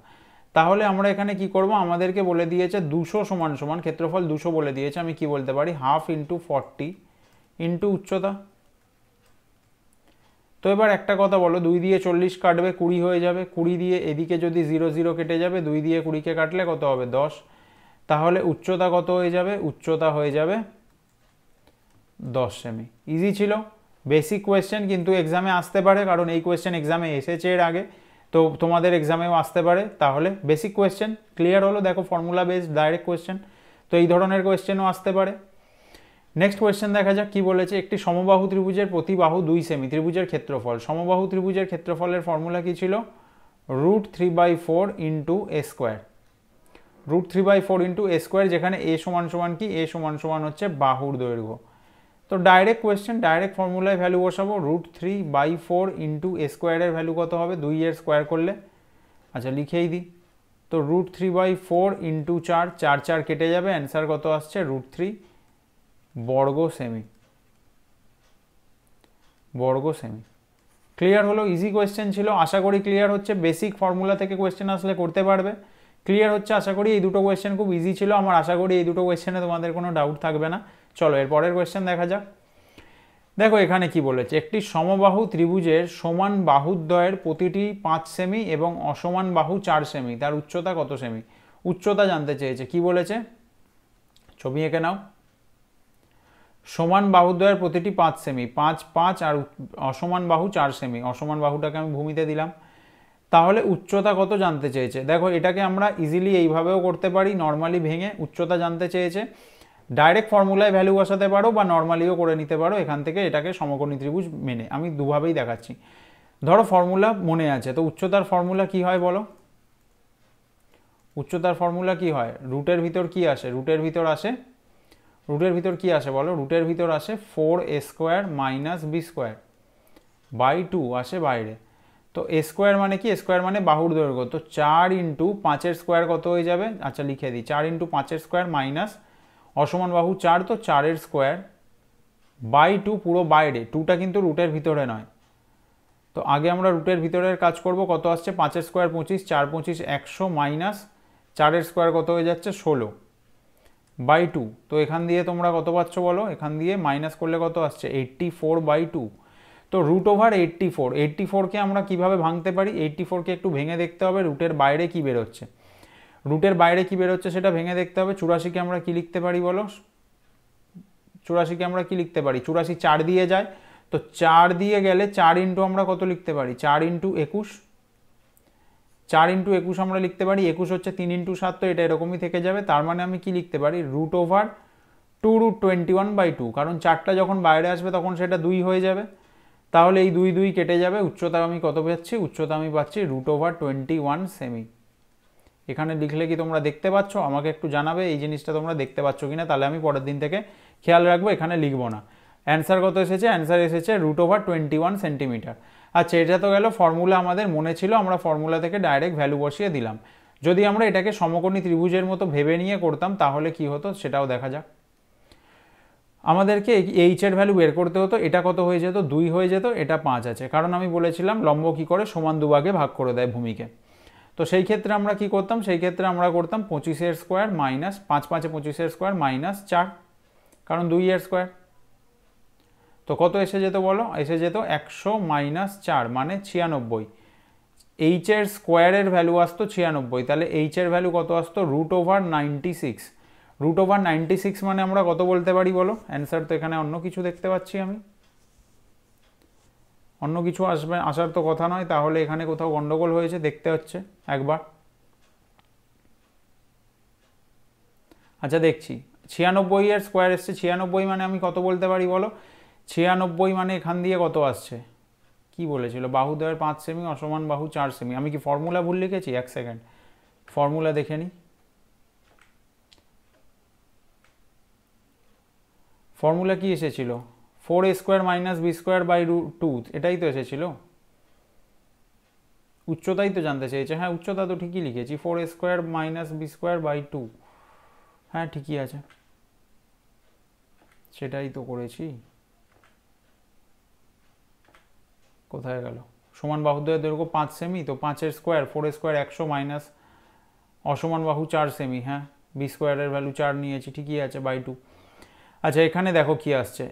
তাহলে আমরা এখানে কি করব আমাদেরকে বলে দিয়েছে দুশো সমান সমান ক্ষেত্রফল দুশো বলে দিয়েছে আমি কি বলতে পারি হাফ ইন্টু ফর্টি ইন্টু উচ্চতা তো এবার একটা কথা বলো দুই দিয়ে চল্লিশ কাটবে কুড়ি হয়ে যাবে কুড়ি দিয়ে এদিকে যদি জিরো জিরো কেটে যাবে দুই দিয়ে কুড়িকে কাটলে কত হবে দশ তাহলে উচ্চতা কত হয়ে যাবে উচ্চতা হয়ে যাবে দশ সেমি ইজি ছিল বেসিক কোয়েশ্চেন কিন্তু এক্সামে আসতে পারে কারণ এই কোয়েশ্চেন এক্সামে এসেছে এর আগে তো তোমাদের এক্সামেও আসতে পারে তাহলে বেসিক কোয়েশ্চেন ক্লিয়ার হলো দেখো ফর্মুলা বেসড ডাইরেক্ট কোয়েশ্চেন তো এই ধরনের কোয়েশ্চেনও আসতে পারে নেক্সট কোয়েশ্চেন দেখা যাক কি বলেছে একটি সমবাহু ত্রিভুজের প্রতি বাহু দুই সেমি ত্রিভুজের ক্ষেত্রফল সমবাহু ত্রিভুজের ক্ষেত্রফলের ফর্মুলা কী ছিল root three by four into A square root three by four into A square যেখানে এ সমান সমান কি এ সমান সমান হচ্ছে বাহুর দৈর্ঘ্য তো ডাইরেক্ট কোয়েশ্চেন ডাইরেক্ট ফর্মুলায় ভ্যালু বসাবো root three by four into A স্কোয়ারের ভ্যালু কত হবে দুই এর স্কোয়ার করলে আচ্ছা লিখেই দিই তো root three by four into চার চার চার কেটে যাবে অ্যান্সার কত আসছে রুট থ্রি বর্গ সেমি বর্গ সেমি ক্লিয়ার হলো ইজি কোয়েশ্চেন ছিল আশা করি ক্লিয়ার হচ্ছে বেসিক ফর্মুলা থেকে কোয়েশ্চেন আসলে করতে পারবে ক্লিয়ার হচ্ছে আশা করি এই দুটো কোয়েশ্চেন খুব ইজি ছিল আমার আশা করি এই দুটো কোয়েশ্চেনে তোমাদের কোনো ডাউট থাকবে না চলো এরপরের কোয়েশ্চেন দেখা যাক দেখো এখানে কি বলেছে একটি সমবাহু ত্রিভুজের সমান বাহুদ্বয়ের প্রতিটি পাঁচ সেমি এবং অসমান বাহু চার সেমি তার উচ্চতা কত সেমি উচ্চতা জানতে চেয়েছে কি বলেছে ছবি এঁকে নাও সমান বাহুদ্বয়ের প্রতিটি পাঁচ সেমি পাঁচ পাঁচ আর অসমান বাহু চার সেমি অসমান বাহুটাকে আমি ভূমিতে দিলাম তাহলে উচ্চতা কত জানতে চেয়েছে দেখো এটাকে আমরা ইজিলি এইভাবেও করতে পারি নর্মালি ভেঙে উচ্চতা জানতে চেয়েছে ডাইরেক্ট ফর্মুলায় ভ্যালু বসাতে পারো বা নর্মালিও করে নিতে পারো এখান থেকে এটাকে সমকোণী ত্রিভুজ মেনে আমি দুভাবেই দেখাচ্ছি ধরো ফর্মুলা মনে আছে তো উচ্চতার ফর্মুলা কি হয় বলো উচ্চতার ফর্মুলা কি হয় রুটের ভিতর কি আসে রুটের ভিতর আসে রুটের ভিতর কি আসে বলো রুটের ভিতর আসে four A square minus B square by two আসে বাইরে তো এ স্কোয়ার মানে কি স্কোয়ার মানে বাহুর দৈর্ঘ্য তো চার ইন্টু পাঁচের স্কোয়ার কত হয়ে যাবে আচ্ছা লিখে দিই চার ইন্টু পাঁচের স্কোয়ার মাইনাস অসমান বাহু চার তো চারের স্কোয়ার বাই টু পুরো বাইরে টুটা কিন্তু রুটের ভিতরে নয় তো আগে আমরা রুটের ভিতরের কাজ করব কত আসছে পাঁচের স্কোয়ার পঁচিশ চার পঁচিশ একশো মাইনাস চারের স্কোয়ার কত হয়ে যাচ্ছে ষোলো বাই টু তো এখান দিয়ে তোমরা কত পাচ্ছ বলো এখান দিয়ে মাইনাস করলে কত আসছে এইট্টি ফোর বাই টু তো root over eighty four eighty ফোরকে আমরা কীভাবে ভাঙতে পারি এইট্টি ফোরকে একটু ভেঙে দেখতে হবে রুটের বাইরে কী বেরোচ্ছে রুটের বাইরে কী বেরোচ্ছে সেটা ভেঙে দেখতে হবে চুরাশিকে আমরা কী লিখতে পারি বলো চুরাশিকে আমরা কী লিখতে পারি চুরাশি চার দিয়ে যায় তো চার দিয়ে গেলে চার ইন্টু আমরা কত লিখতে পারি চার ইন্টু একুশ চার ইন্টু একুশ আমরা লিখতে পারি একুশ হচ্ছে তিন ইন্টু সাত তো এটা এরকমই থেকে যাবে তার মানে আমি কি লিখতে পারি root over two root twenty one by two কারণ চারটা যখন বাইরে আসবে তখন সেটা দুই হয়ে যাবে তাহলে এই দুই দুই কেটে যাবে উচ্চতা আমি কত পাচ্ছি উচ্চতা আমি পাচ্ছি রুট ওভার টোয়েন্টি ওয়ান সেমি এখানে লিখলে কি তোমরা দেখতে পাচ্ছ আমাকে একটু জানাবে এই জিনিসটা তোমরা দেখতে পাচ্ছ কি না তাহলে আমি পরের দিন থেকে খেয়াল রাখবো এখানে লিখবো না অ্যান্সার কত এসেছে অ্যান্সার এসেছে root over twenty one centimetre আচ্ছা এটা তো গেল ফর্মুলা আমাদের মনে ছিল আমরা ফর্মুলা থেকে ডাইরেক্ট ভ্যালু বসিয়ে দিলাম যদি আমরা এটাকে সমকোণী ত্রিভুজের মতো ভেবে নিয়ে করতাম তাহলে কি হতো সেটাও দেখা যাক আমাদেরকে এইচের ভ্যালু বের করতে হতো এটা কত হয়ে যেত দুই হয়ে যেত এটা পাঁচ আছে কারণ আমি বলেছিলাম লম্ব কী করে সমান দুভাগে ভাগ করে দেয় ভূমিকে তো সেই ক্ষেত্রে আমরা কি করতাম সেই ক্ষেত্রে আমরা করতাম পঁচিশের স্কোয়ার মাইনাস পাঁচ পাঁচে পঁচিশের স্কোয়ার মাইনাস চার কারণ দুই এর স্কোয়ার তো কত এসে যেত বলো এসে যেত একশো মাইনাস চার মানে ছিয়ানব্বই এইচের স্কোয়ারের ভ্যালু আসতো ছিয়ানব্বই তাহলে এইচের ভ্যালু কত আসতো root over ninety six root over ninety six মানে আমরা কত বলতে পারি বলো অ্যান্সার তো এখানে অন্য কিছু দেখতে পাচ্ছি আমি অন্য কিছু আসবে আসার তো কথা নয় তাহলে এখানে কোথাও গণ্ডগোল হয়েছে দেখতে হচ্ছে একবার আচ্ছা দেখছি ছিয়ানব্বই এর স্কোয়ার এসছে ছিয়ানব্বই মানে আমি কত বলতে পারি বলো ছিয়ানব্বই মানে এখান দিয়ে কত আসছে কি বলেছিল বাহুদয়ের পাঁচ সেমি অসমান বাহু চার সেমি আমি কি ফর্মুলা ভুল লিখেছি এক সেকেন্ড ফর্মুলা দেখে নিই ফর্মুলা কি এসেছিল four A square minus B square by রু টু এটাই তো এসেছিল উচ্চতাই তো জানতে চেয়েছে হ্যাঁ উচ্চতা তো ঠিকই লিখেছি four A square minus B square by two হ্যাঁ ঠিকই আছে সেটাই তো করেছি কোথায় গেল সমান বাহুদ্বয়ের দৈর্ঘ্য পাঁচ সেমি তো পাঁচের স্কোয়ার ফোর স্কোয়ার একশো মাইনাস অসমান বাহু চার সেমি হ্যাঁ বি স্কোয়ারের ভ্যালু চার নিয়েছি ঠিকই আছে বাই টু আচ্ছা এখানে দেখো কি আসছে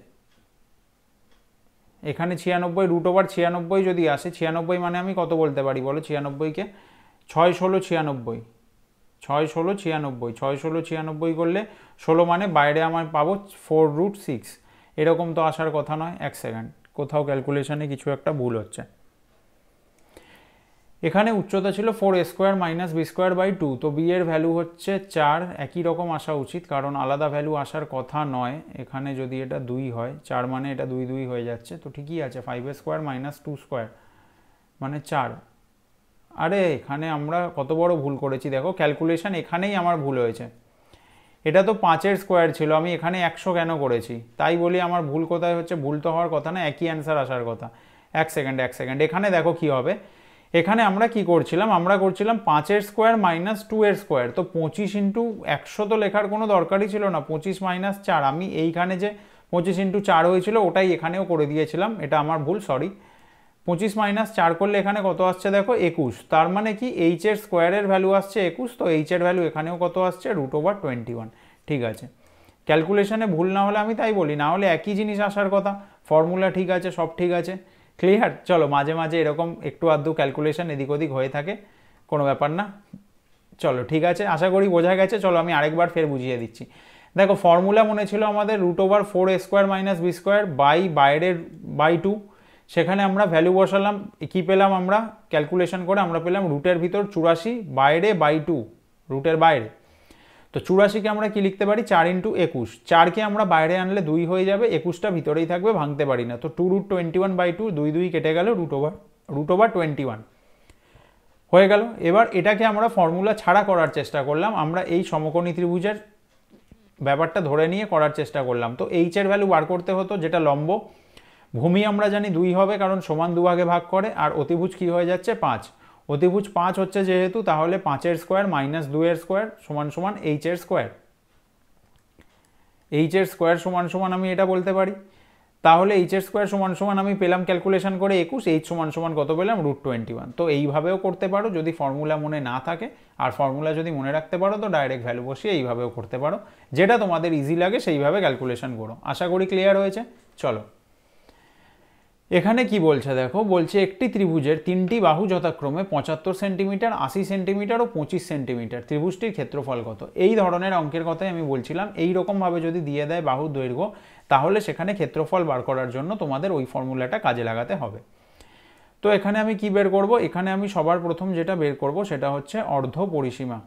এখানে ছিয়ানব্বই রুট ওভার ছিয়ানব্বই যদি আসে ছিয়ানব্বই মানে আমি কত বলতে পারি বলো ছিয়ানব্বইকে ছয় ষোলো ছিয়ানব্বই ছয় ষোলো ছিয়ানব্বই ছয় ষোলো ছিয়ানব্বই করলে ষোলো মানে বাইরে আমার পাবো ফোর রুট সিক্স এরকম তো আসার কথা নয় এক সেকেন্ড কোথাও ক্যালকুলেশনে কিছু একটা ভুল হচ্ছে এখানে উচ্চতা ছিল four square minus B square by two তো বি এর ভ্যালু হচ্ছে চার একই রকম আসা উচিত কারণ আলাদা ভ্যালু আসার কথা নয় এখানে যদি এটা দুই হয় চার মানে এটা দুই দুই হয়ে যাচ্ছে তো ঠিকই আছে five square minus two square মানে চার আরে এখানে আমরা কত বড় ভুল করেছি দেখো ক্যালকুলেশন এখানেই আমার ভুল হয়েছে এটা তো পাঁচের স্কোয়ার ছিল আমি এখানে একশো কেন করেছি তাই বলি আমার ভুল কোথায় হচ্ছে ভুল তো হওয়ার কথা না একই অ্যান্সার আসার কথা এক সেকেন্ড এক সেকেন্ড এখানে দেখো কি হবে এখানে আমরা কি করছিলাম আমরা করছিলাম পাঁচের স্কোয়ার মাইনাস টু এর স্কোয়ার তো পঁচিশ ইন্টু একশো তো লেখার কোনো দরকারই ছিল না পঁচিশ মাইনাস চার আমি এইখানে যে পঁচিশ ইন্টু চার হয়েছিল ওটাই এখানেও করে দিয়েছিলাম এটা আমার ভুল সরি পঁচিশ মাইনাস চার করলে এখানে কত আসছে দেখো একুশ তার মানে কি এইচের স্কোয়ারের ভ্যালু আসছে একুশ তো এইচের ভ্যালু এখানেও কত আসছে রুট ওভার টোয়েন্টি ওয়ান ঠিক আছে ক্যালকুলেশানে ভুল না হলে আমি তাই বলি না হলে একই জিনিস আসার কথা ফর্মুলা ঠিক আছে সব ঠিক আছে ক্লিয়ার চলো মাঝে মাঝে এরকম একটু আধটু ক্যালকুলেশন এদিক ওদিক হয়ে থাকে কোনো ব্যাপার না চলো ঠিক আছে আশা করি বোঝা গেছে চলো আমি আরেকবার ফের বুঝিয়ে দিচ্ছি দেখো ফর্মুলা মনে ছিল আমাদের root over four square minus B square by বাইরের বাই টু সেখানে আমরা ভ্যালু বসালাম কি পেলাম আমরা ক্যালকুলেশন করে আমরা পেলাম রুটের ভিতর চুরাশি বাইরে বাই টু রুটের বাইরে তো চুরাশিকে আমরা কি লিখতে পারি চার ইন্টু একুশ চারকে আমরা বাইরে আনলে দুই হয়ে যাবে একুশটা ভিতরেই থাকবে ভাঙতে পারি না তো two root twenty one by two দুই দুই কেটে গেল root over root over twenty one হয়ে গেল এবার এটাকে আমরা ফর্মুলা ছাড়া করার চেষ্টা করলাম আমরা এই সমকোণী ত্রিভুজের ব্যাপারটা ধরে নিয়ে করার চেষ্টা করলাম তো এইচের ভ্যালু বার করতে হতো যেটা লম্ব ভূমি আমরা জানি দুই হবে কারণ সমান দুভাগে ভাগ করে আর অতিভুজ কি হয়ে যাচ্ছে পাঁচ অতিভুজ পাঁচ হচ্ছে যেহেতু তাহলে পাঁচের স্কোয়ার মাইনাস দুয়ের স্কোয়ার সমান সমান এইচের স্কোয়ার এইচের স্কোয়ার সমান সমান আমি এটা বলতে পারি তাহলে এইচের স্কোয়ার সমান সমান আমি পেলাম ক্যালকুলেশন করে একুশ এইচ সমান সমান কত পেলাম রুট টোয়েন্টি ওয়ান তো এইভাবেও করতে পারো যদি ফর্মুলা মনে না থাকে আর ফর্মুলা যদি মনে রাখতে পারো তো ডাইরেক্ট ভ্যালু বসিয়ে এইভাবেও করতে পারো যেটা তোমাদের ইজি লাগে সেইভাবে ক্যালকুলেশন করো আশা করি ক্লিয়ার হয়েছে চলো এখানে কি বলছে দেখো বলছে একটি ত্রিভুজের তিনটি বাহু যথাক্রমে পঁচাত্তর সেন্টিমিটার আশি সেন্টিমিটার ও পঁচিশ সেন্টিমিটার ত্রিভুজটির ক্ষেত্রফল কত এই ধরনের অঙ্কের কথাই আমি বলছিলাম এই রকমভাবে যদি দিয়ে দেয় বাহু দৈর্ঘ্য তাহলে সেখানে ক্ষেত্রফল বার করার জন্য তোমাদের ওই ফর্মুলাটা কাজে লাগাতে হবে তো এখানে আমি কি বের করব এখানে আমি সবার প্রথম যেটা বের করব সেটা হচ্ছে অর্ধ পরিসীমা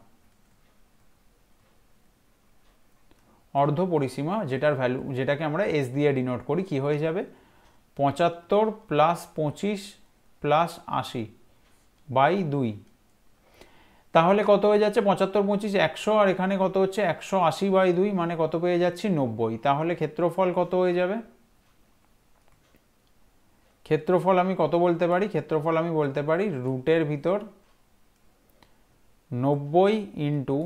অর্ধ পরিসীমা যেটার ভ্যালু যেটাকে আমরা এস দিয়ে ডিনোট করি কি হয়ে যাবে পঁচাত্তর প্লাস পঁচিশ প্লাস আশি বাই দুই তাহলে কত হয়ে যাচ্ছে পঁচাত্তর পঁচিশ একশো আর এখানে কত হচ্ছে একশো আশি বাই দুই মানে কত পেয়ে যাচ্ছি নব্বই তাহলে ক্ষেত্রফল কত হয়ে যাবে ক্ষেত্রফল আমি কত বলতে পারি ক্ষেত্রফল আমি বলতে পারি রুটের ভিতর নব্বই ইন্টু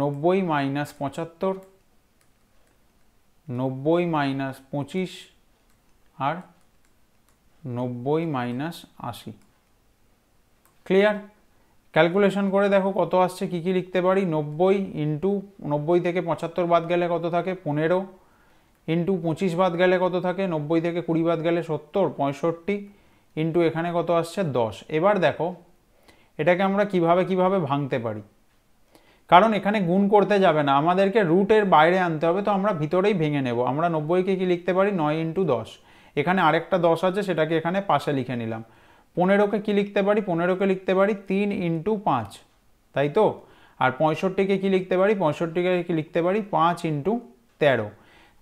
নব্বই মাইনাস পঁচাত্তর নব্বই মাইনাস পঁচিশ আর নব্বই মাইনাস আশি ক্লিয়ার ক্যালকুলেশন করে দেখো কত আসছে কি কি লিখতে পারি নব্বই ইন্টু নব্বই থেকে পঁচাত্তর বাদ গেলে কত থাকে পনেরো ইন্টু পঁচিশ বাদ গেলে কত থাকে নব্বই থেকে কুড়ি বাদ গেলে সত্তর পঁয়ষট্টি ইন্টু এখানে কত আসছে দশ এবার দেখো এটাকে আমরা কিভাবে কিভাবে ভাঙতে পারি কারণ এখানে গুণ করতে যাবে না আমাদেরকে রুটের বাইরে আনতে হবে তো আমরা ভিতরেই ভেঙে নেব আমরা নব্বইকে কি লিখতে পারি নয় ইন্টু দশ এখানে আরেকটা দশ আছে সেটাকে এখানে পাশে লিখে নিলাম পনেরোকে কি লিখতে পারি পনেরোকে লিখতে পারি তিন ইন্টু পাঁচ তাই তো আর পঁয়ষট্টিকে কি লিখতে পারি পঁয়ষট্টিকে কি লিখতে পারি পাঁচ ইন্টু তেরো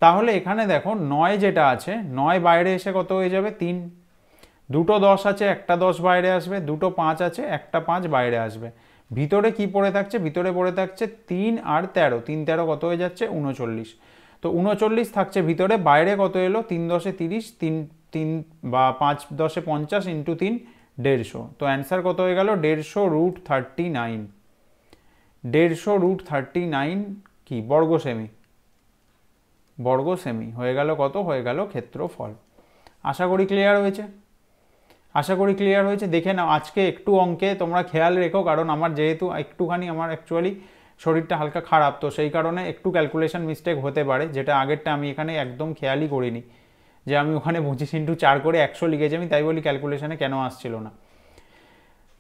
তাহলে এখানে দেখো নয় যেটা আছে নয় বাইরে এসে কত হয়ে যাবে তিন দুটো দশ আছে একটা দশ বাইরে আসবে দুটো পাঁচ আছে একটা পাঁচ বাইরে আসবে ভিতরে কি পড়ে থাকছে ভিতরে পড়ে থাকছে তিন আর তেরো তিন তেরো কত হয়ে যাচ্ছে উনচল্লিশ তো উনচল্লিশ থাকছে ভিতরে বাইরে কত এলো তিন দশে তিরিশ তিন তিন বা পাঁচ দশে পঞ্চাশ ইন্টু তিন দেড়শো তো অ্যান্সার কত হয়ে গেল দেড়শো রুট থার্টি নাইন দেড়শো রুট থার্টি নাইন কি বর্গ সেমি বর্গ সেমি হয়ে গেল কত হয়ে গেল ক্ষেত্রফল আশা করি ক্লিয়ার হয়েছে আশা করি ক্লিয়ার হয়েছে দেখে নাও আজকে একটু অঙ্কে তোমরা খেয়াল রেখো কারণ আমার যেহেতু একটুখানি আমার অ্যাকচুয়ালি শরীরটা হালকা খারাপ তো সেই কারণে একটু ক্যালকুলেশন মিস্টেক হতে পারে যেটা আগেরটা আমি এখানে একদম খেয়ালই করিনি যে আমি ওখানে পঁচিশ ইন্টু চার করে একশো লিখেছি আমি তাই বলি ক্যালকুলেশানে কেন আসছিল না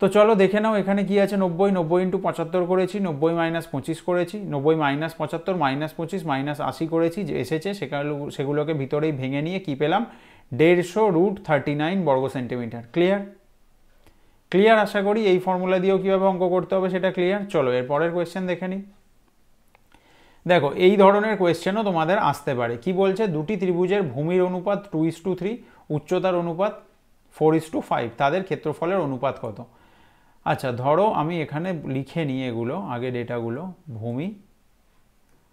তো চলো দেখে নাও এখানে কি আছে নব্বই নব্বই ইন্টু পঁচাত্তর করেছি নব্বই মাইনাস পঁচিশ করেছি নব্বই মাইনাস পঁচাত্তর মাইনাস পঁচিশ মাইনাস আশি করেছি যে এসেছে সেগুলো সেগুলোকে ভিতরেই ভেঙে নিয়ে কি পেলাম দেড়শো রুট থার্টি নাইন বর্গ সেন্টিমিটার ক্লিয়ার ক্লিয়ার আশা করি এই ফর্মুলা দিয়েও কীভাবে অঙ্ক করতে হবে সেটা ক্লিয়ার চলো এর পরের কোয়েশ্চেন দেখে নিই দেখো এই ধরনের কোয়েশ্চেনও তোমাদের আসতে পারে কি বলছে দুটি ত্রিভুজের ভূমির অনুপাত টু ইস টু থ্রি উচ্চতার অনুপাত ফোর ইস টু ফাইভ তাদের ক্ষেত্রফলের অনুপাত কত আচ্ছা ধরো আমি এখানে লিখে নিই এগুলো আগে ডেটাগুলো ভূমি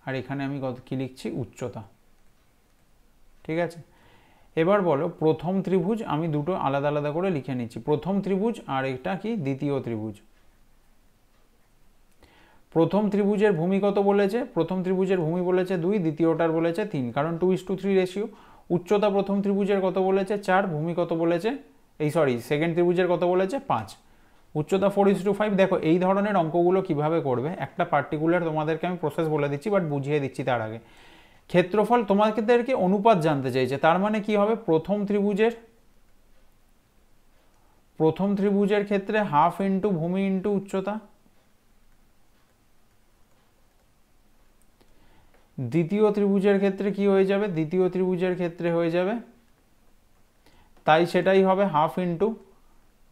আর এখানে আমি কত কী লিখছি উচ্চতা ঠিক আছে এবার বলো প্রথম ত্রিভুজ আমি দুটো আলাদা আলাদা করে লিখে নিচ্ছি প্রথম ত্রিভুজ আর একটা কি দ্বিতীয় ত্রিভুজ প্রথম ত্রিভুজের ভূমি কত বলেছে প্রথম ত্রিভুজের ভূমি বলেছে দুই দ্বিতীয়টার বলেছে তিন কারণ two is two three ratio উচ্চতা প্রথম ত্রিভুজের কত বলেছে চার ভূমি কত বলেছে এই সরি সেকেন্ড ত্রিভুজের কত বলেছে পাঁচ উচ্চতা ফোর ইস টু ফাইভ দেখো এই ধরনের অঙ্কগুলো কিভাবে করবে একটা পার্টিকুলার তোমাদেরকে আমি প্রসেস বলে দিচ্ছি বাট বুঝিয়ে দিচ্ছি তার আগে ক্ষেত্রফল তোমাদেরকে অনুপাত জানতে চাইছে তার মানে কি হবে প্রথম ত্রিভুজের প্রথম ত্রিভুজের ক্ষেত্রে হাফ ইন্টু ভূমি ইন্টু উচ্চতা দ্বিতীয় ত্রিভুজের ক্ষেত্রে কি হয়ে যাবে দ্বিতীয় ত্রিভুজের ক্ষেত্রে হয়ে যাবে তাই সেটাই হবে হাফ ইন্টু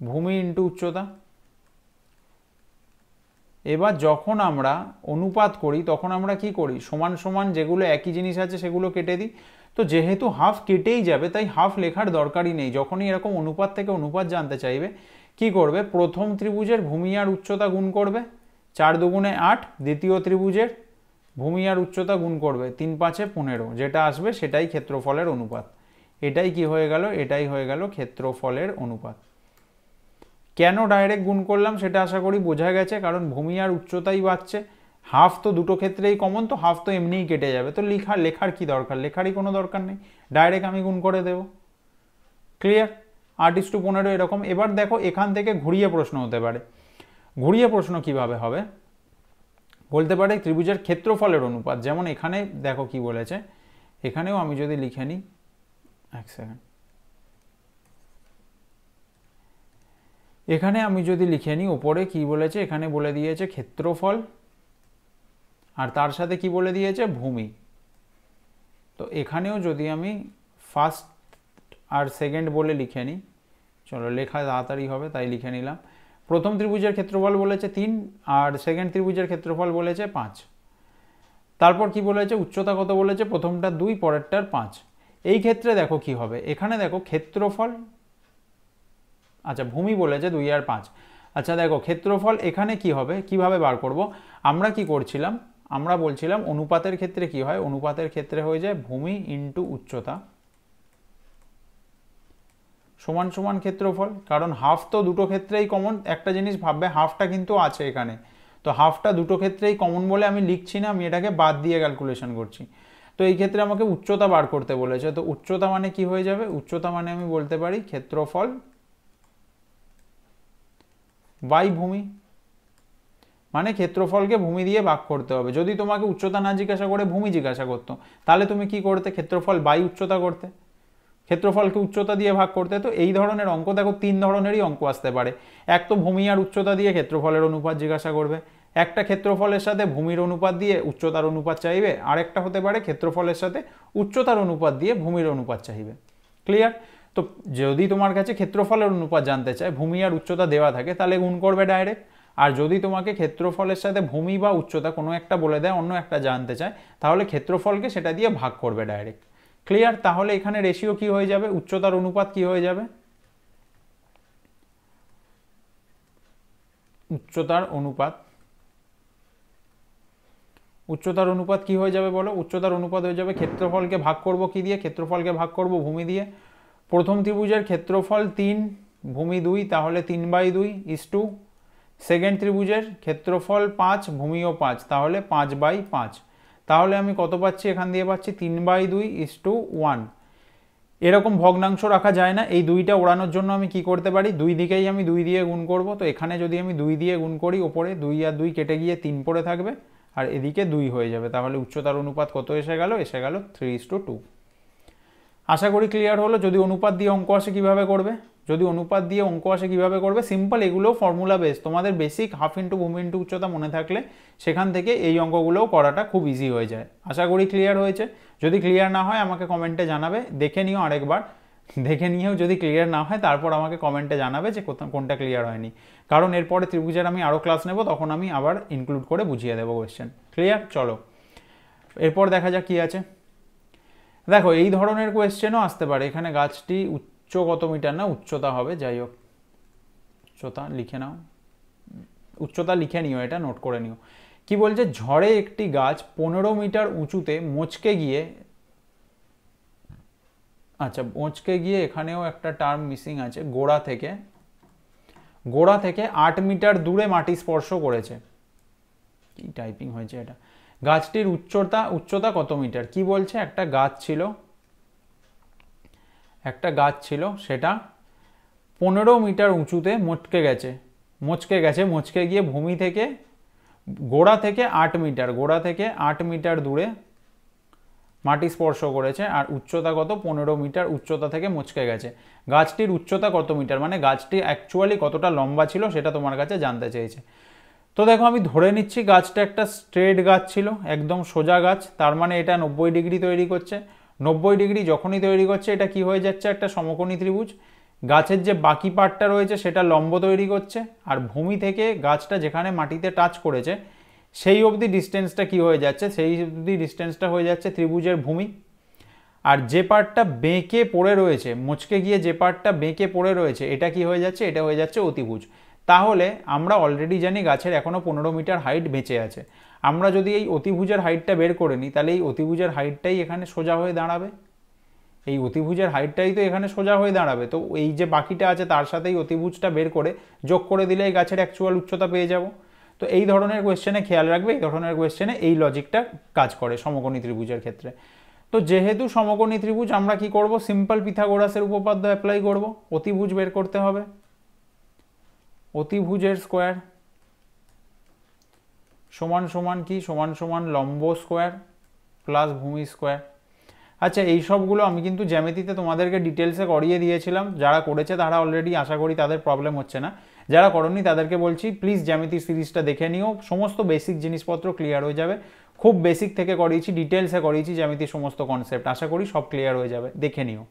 ভূমি ইন্টু উচ্চতা এবার যখন আমরা অনুপাত করি তখন আমরা কি করি সমান সমান যেগুলো একই জিনিস আছে সেগুলো কেটে দিই তো যেহেতু হাফ কেটেই যাবে তাই হাফ লেখার দরকারই নেই যখনই এরকম অনুপাত থেকে অনুপাত জানতে চাইবে কি করবে প্রথম ত্রিভুজের ভূমি আর উচ্চতা গুণ করবে চার দুগুণে আট দ্বিতীয় ত্রিভুজের ভূমি আর উচ্চতা গুণ করবে তিন পাঁচে পনেরো যেটা আসবে সেটাই ক্ষেত্রফলের অনুপাত এটাই কি হয়ে গেল এটাই হয়ে গেল ক্ষেত্রফলের অনুপাত কেন ডাইরেক্ট গুণ করলাম সেটা আশা করি বোঝা গেছে কারণ ভূমি আর উচ্চতাই বাড়ছে হাফ তো দুটো ক্ষেত্রেই কমন তো হাফ তো এমনিই কেটে যাবে তো লেখা লেখার কি দরকার লেখারই কোনো দরকার নেই ডাইরেক্ট আমি গুণ করে দেব ক্লিয়ার আর্টিস্ট টু পনেরো এরকম এবার দেখো এখান থেকে ঘুরিয়ে প্রশ্ন হতে পারে ঘুরিয়ে প্রশ্ন কিভাবে হবে বলতে পারে ত্রিভুজের ক্ষেত্রফলের অনুপাত যেমন এখানে দেখো কি বলেছে এখানেও আমি যদি লিখে নিই এক সেকেন্ড এখানে আমি যদি লিখে নিই ওপরে কি বলেছে এখানে বলে দিয়েছে ক্ষেত্রফল আর তার সাথে কি বলে দিয়েছে ভূমি তো এখানেও যদি আমি ফার্স্ট আর সেকেন্ড বলে লিখে নিই চলো লেখা তাড়াতাড়ি হবে তাই লিখে নিলাম প্রথম ত্রিভুজের ক্ষেত্রফল বলেছে তিন আর সেকেন্ড ত্রিভুজের ক্ষেত্রফল বলেছে পাঁচ তারপর কি বলেছে উচ্চতা কত বলেছে প্রথমটা দুই পরেরটার পাঁচ এই ক্ষেত্রে দেখো কি হবে এখানে দেখো ক্ষেত্রফল আচ্ছা ভূমি বলেছে দুই আর পাঁচ আচ্ছা দেখো ক্ষেত্রফল এখানে কি হবে কিভাবে বার করব আমরা কি করছিলাম আমরা বলছিলাম অনুপাতের ক্ষেত্রে কি হয় অনুপাতের ক্ষেত্রে হয়ে যায় ভূমি ইন্টু উচ্চতা সমান সমান ক্ষেত্রফল কারণ হাফ তো দুটো ক্ষেত্রেই কমন একটা জিনিস ভাববে হাফটা কিন্তু আছে এখানে তো হাফটা দুটো ক্ষেত্রেই কমন বলে আমি লিখছি না আমি এটাকে বাদ দিয়ে ক্যালকুলেশন করছি তো এই ক্ষেত্রে আমাকে উচ্চতা বার করতে বলেছে তো উচ্চতা মানে কি হয়ে যাবে উচ্চতা মানে আমি বলতে পারি ক্ষেত্রফল বাই ভূমি মানে ক্ষেত্রফলকে ভূমি দিয়ে ভাগ করতে হবে যদি তোমাকে উচ্চতা না জিজ্ঞাসা করে ভূমি জিজ্ঞাসা করতো তাহলে তুমি কি করতে ক্ষেত্রফল বাই উচ্চতা করতে ক্ষেত্রফলকে উচ্চতা দিয়ে ভাগ করতে তো এই ধরনের অঙ্ক দেখো তিন ধরনেরই অঙ্ক আসতে পারে এক তো ভূমি আর উচ্চতা দিয়ে ক্ষেত্রফলের অনুপাত জিজ্ঞাসা করবে একটা ক্ষেত্রফলের সাথে ভূমির অনুপাত দিয়ে উচ্চতার অনুপাত চাইবে আর একটা হতে পারে ক্ষেত্রফলের সাথে উচ্চতার অনুপাত দিয়ে ভূমির অনুপাত চাইবে ক্লিয়ার তো যদি তোমার কাছে ক্ষেত্রফলের অনুপাত জানতে চায় ভূমি আর উচ্চতা দেওয়া থাকে তাহলে গুণ করবে ডাইরেক্ট আর যদি তোমাকে ক্ষেত্রফলের সাথে ভূমি বা উচ্চতা কোনো একটা বলে দেয় অন্য একটা জানতে চায় তাহলে ক্ষেত্রফলকে সেটা দিয়ে ভাগ করবে ডাইরেক্ট ক্লিয়ার তাহলে এখানে রেশিও কি হয়ে যাবে উচ্চতার অনুপাত কি হয়ে যাবে উচ্চতার অনুপাত উচ্চতার অনুপাত কি হয়ে যাবে বলো উচ্চতার অনুপাত হয়ে যাবে ক্ষেত্রফলকে ভাগ করব কি দিয়ে ক্ষেত্রফলকে ভাগ করব ভূমি দিয়ে প্রথম ত্রিভুজের ক্ষেত্রফল তিন ভূমি দুই তাহলে তিন বাই দুই ইস টু সেকেন্ড ত্রিভুজের ক্ষেত্রফল পাঁচ ভূমিও পাঁচ তাহলে পাঁচ বাই পাঁচ তাহলে আমি কত পাচ্ছি এখান দিয়ে পাচ্ছি তিন বাই দুই ইস টু ওয়ান এরকম ভগ্নাংশ রাখা যায় না এই দুইটা ওড়ানোর জন্য আমি কি করতে পারি দুই দিকেই আমি দুই দিয়ে গুণ করব তো এখানে যদি আমি দুই দিয়ে গুণ করি ওপরে দুই আর দুই কেটে গিয়ে তিন পড়ে থাকবে আর এদিকে দুই হয়ে যাবে তাহলে উচ্চতার অনুপাত কত এসে গেল এসে গেল থ্রি ইস টু টু আশা করি ক্লিয়ার হলো যদি অনুপাত দিয়ে অঙ্ক আসে কীভাবে করবে যদি অনুপাত দিয়ে অঙ্ক আসে কীভাবে করবে সিম্পল এগুলো ফর্মুলা বেস তোমাদের বেসিক হাফ ইন্টু ভূমি ইন্টু উচ্চতা মনে থাকলে সেখান থেকে এই অঙ্কগুলোও করাটা খুব ইজি হয়ে যায় আশা করি ক্লিয়ার হয়েছে যদি ক্লিয়ার না হয় আমাকে কমেন্টে জানাবে দেখে নিও আরেকবার দেখে নিয়েও যদি ক্লিয়ার না হয় তারপর আমাকে কমেন্টে জানাবে যে কোনটা ক্লিয়ার হয়নি কারণ এরপরে ত্রিভুজের আমি আরও ক্লাস নেব তখন আমি আবার ইনক্লুড করে বুঝিয়ে দেবো কোয়েশ্চেন ক্লিয়ার চলো এরপর দেখা যাক কী আছে দেখো এই ধরনের কোয়েশ্চেনও আসতে পারে এখানে গাছটি উচ্চ কত মিটার না উচ্চতা হবে যাই হোক উচ্চতা লিখে নাও উচ্চতা লিখে নিও এটা নোট করে নিও কি বলছে ঝড়ে একটি গাছ পনেরো মিটার উঁচুতে মোচকে গিয়ে আচ্ছা মোচকে গিয়ে এখানেও একটা টার্ম মিসিং আছে গোড়া থেকে গোড়া থেকে আট মিটার দূরে মাটি স্পর্শ করেছে কি টাইপিং হয়েছে এটা গাছটির উচ্চতা উচ্চতা কত মিটার কি বলছে একটা গাছ ছিল একটা গাছ ছিল সেটা পনেরো মিটার উঁচুতে মটকে গেছে মচকে গেছে মচকে গিয়ে ভূমি থেকে গোড়া থেকে আট মিটার গোড়া থেকে আট মিটার দূরে মাটি স্পর্শ করেছে আর উচ্চতা কত পনেরো মিটার উচ্চতা থেকে মচকে গেছে গাছটির উচ্চতা কত মিটার মানে গাছটি অ্যাকচুয়ালি কতটা লম্বা ছিল সেটা তোমার কাছে জানতে চেয়েছে তো দেখো আমি ধরে নিচ্ছি গাছটা একটা স্ট্রেট গাছ ছিল একদম সোজা গাছ তার মানে এটা নব্বই ডিগ্রি তৈরি করছে নব্বই ডিগ্রি যখনই তৈরি করছে এটা কি হয়ে যাচ্ছে একটা সমকোণী ত্রিভুজ গাছের যে বাকি পার্টটা রয়েছে সেটা লম্ব তৈরি করছে আর ভূমি থেকে গাছটা যেখানে মাটিতে টাচ করেছে সেই অবধি ডিস্টেন্সটা কি হয়ে যাচ্ছে সেই অবধি ডিস্টেন্সটা হয়ে যাচ্ছে ত্রিভুজের ভূমি আর যে পার্টটা বেঁকে পড়ে রয়েছে মুচকে গিয়ে যে পার্টটা বেঁকে পড়ে রয়েছে এটা কি হয়ে যাচ্ছে এটা হয়ে যাচ্ছে অতিভুজ তাহলে আমরা অলরেডি জানি গাছের এখনও পনেরো মিটার হাইট বেঁচে আছে আমরা যদি এই অতিভুজের হাইটটা বের করে নিই তাহলে এই অতিভুজের হাইটটাই এখানে সোজা হয়ে দাঁড়াবে এই অতিভুজের হাইটটাই তো এখানে সোজা হয়ে দাঁড়াবে তো এই যে বাকিটা আছে তার সাথে এই অতিভুজটা বের করে যোগ করে দিলে এই গাছের অ্যাকচুয়াল উচ্চতা পেয়ে যাব তো এই ধরনের কোয়েশ্চেনে খেয়াল রাখবে এই ধরনের কোয়েশ্চেনে এই লজিকটা কাজ করে সমকোণী ত্রিভুজের ক্ষেত্রে তো যেহেতু সমকোণী ত্রিভুজ আমরা কি করব সিম্পল পিথাগোরাসের উপপাদ্য অ্যাপ্লাই করব অতিভুজ বের করতে হবে অতিভুজের স্কোয়ার সমান সমান কি সমান সমান লম্ব স্কোয়ার প্লাস ভূমি স্কোয়ার আচ্ছা এই সবগুলো আমি কিন্তু জ্যামিতিতে তোমাদেরকে ডিটেলসে করিয়ে দিয়েছিলাম যারা করেছে তারা অলরেডি আশা করি তাদের প্রবলেম হচ্ছে না যারা করনি তাদেরকে বলছি প্লিজ জ্যামিতির সিরিজটা দেখে নিও সমস্ত বেসিক জিনিসপত্র ক্লিয়ার হয়ে যাবে খুব বেসিক থেকে করিয়েছি ডিটেলসে করিয়েছি জ্যামিতির সমস্ত কনসেপ্ট আশা করি সব ক্লিয়ার হয়ে যাবে দেখে নিও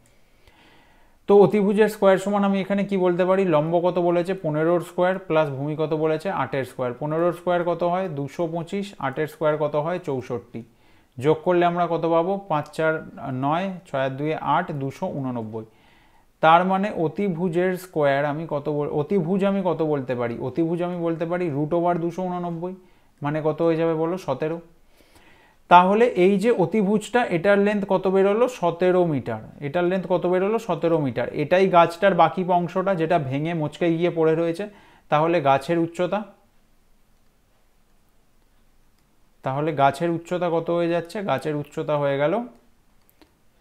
তো অতিভুজের স্কোয়ার সমান আমি এখানে কি বলতে পারি লম্ব কত বলেছে পনেরোর স্কোয়ার প্লাস ভূমি কত বলেছে আটের স্কোয়ার পনেরোর স্কোয়ার কত হয় দুশো পঁচিশ আটের স্কোয়ার কত হয় চৌষট্টি যোগ করলে আমরা কত পাবো পাঁচ চার নয় ছয় দুই আট দুশো উননব্বই তার মানে অতিভুজের স্কোয়ার আমি কত অতিভুজ আমি কত বলতে পারি অতিভুজ আমি বলতে পারি রুট ওভার দুশো উননব্বই মানে কত হয়ে যাবে বলো সতেরো তাহলে এই যে অতিভুজটা এটার লেন্থ কত বেরোলো সতেরো মিটার এটার লেন্থ কত বেরোলো সতেরো মিটার এটাই গাছটার বাকি অংশটা যেটা ভেঙে মোচকে গিয়ে পড়ে রয়েছে তাহলে গাছের উচ্চতা তাহলে গাছের উচ্চতা কত হয়ে যাচ্ছে গাছের উচ্চতা হয়ে গেল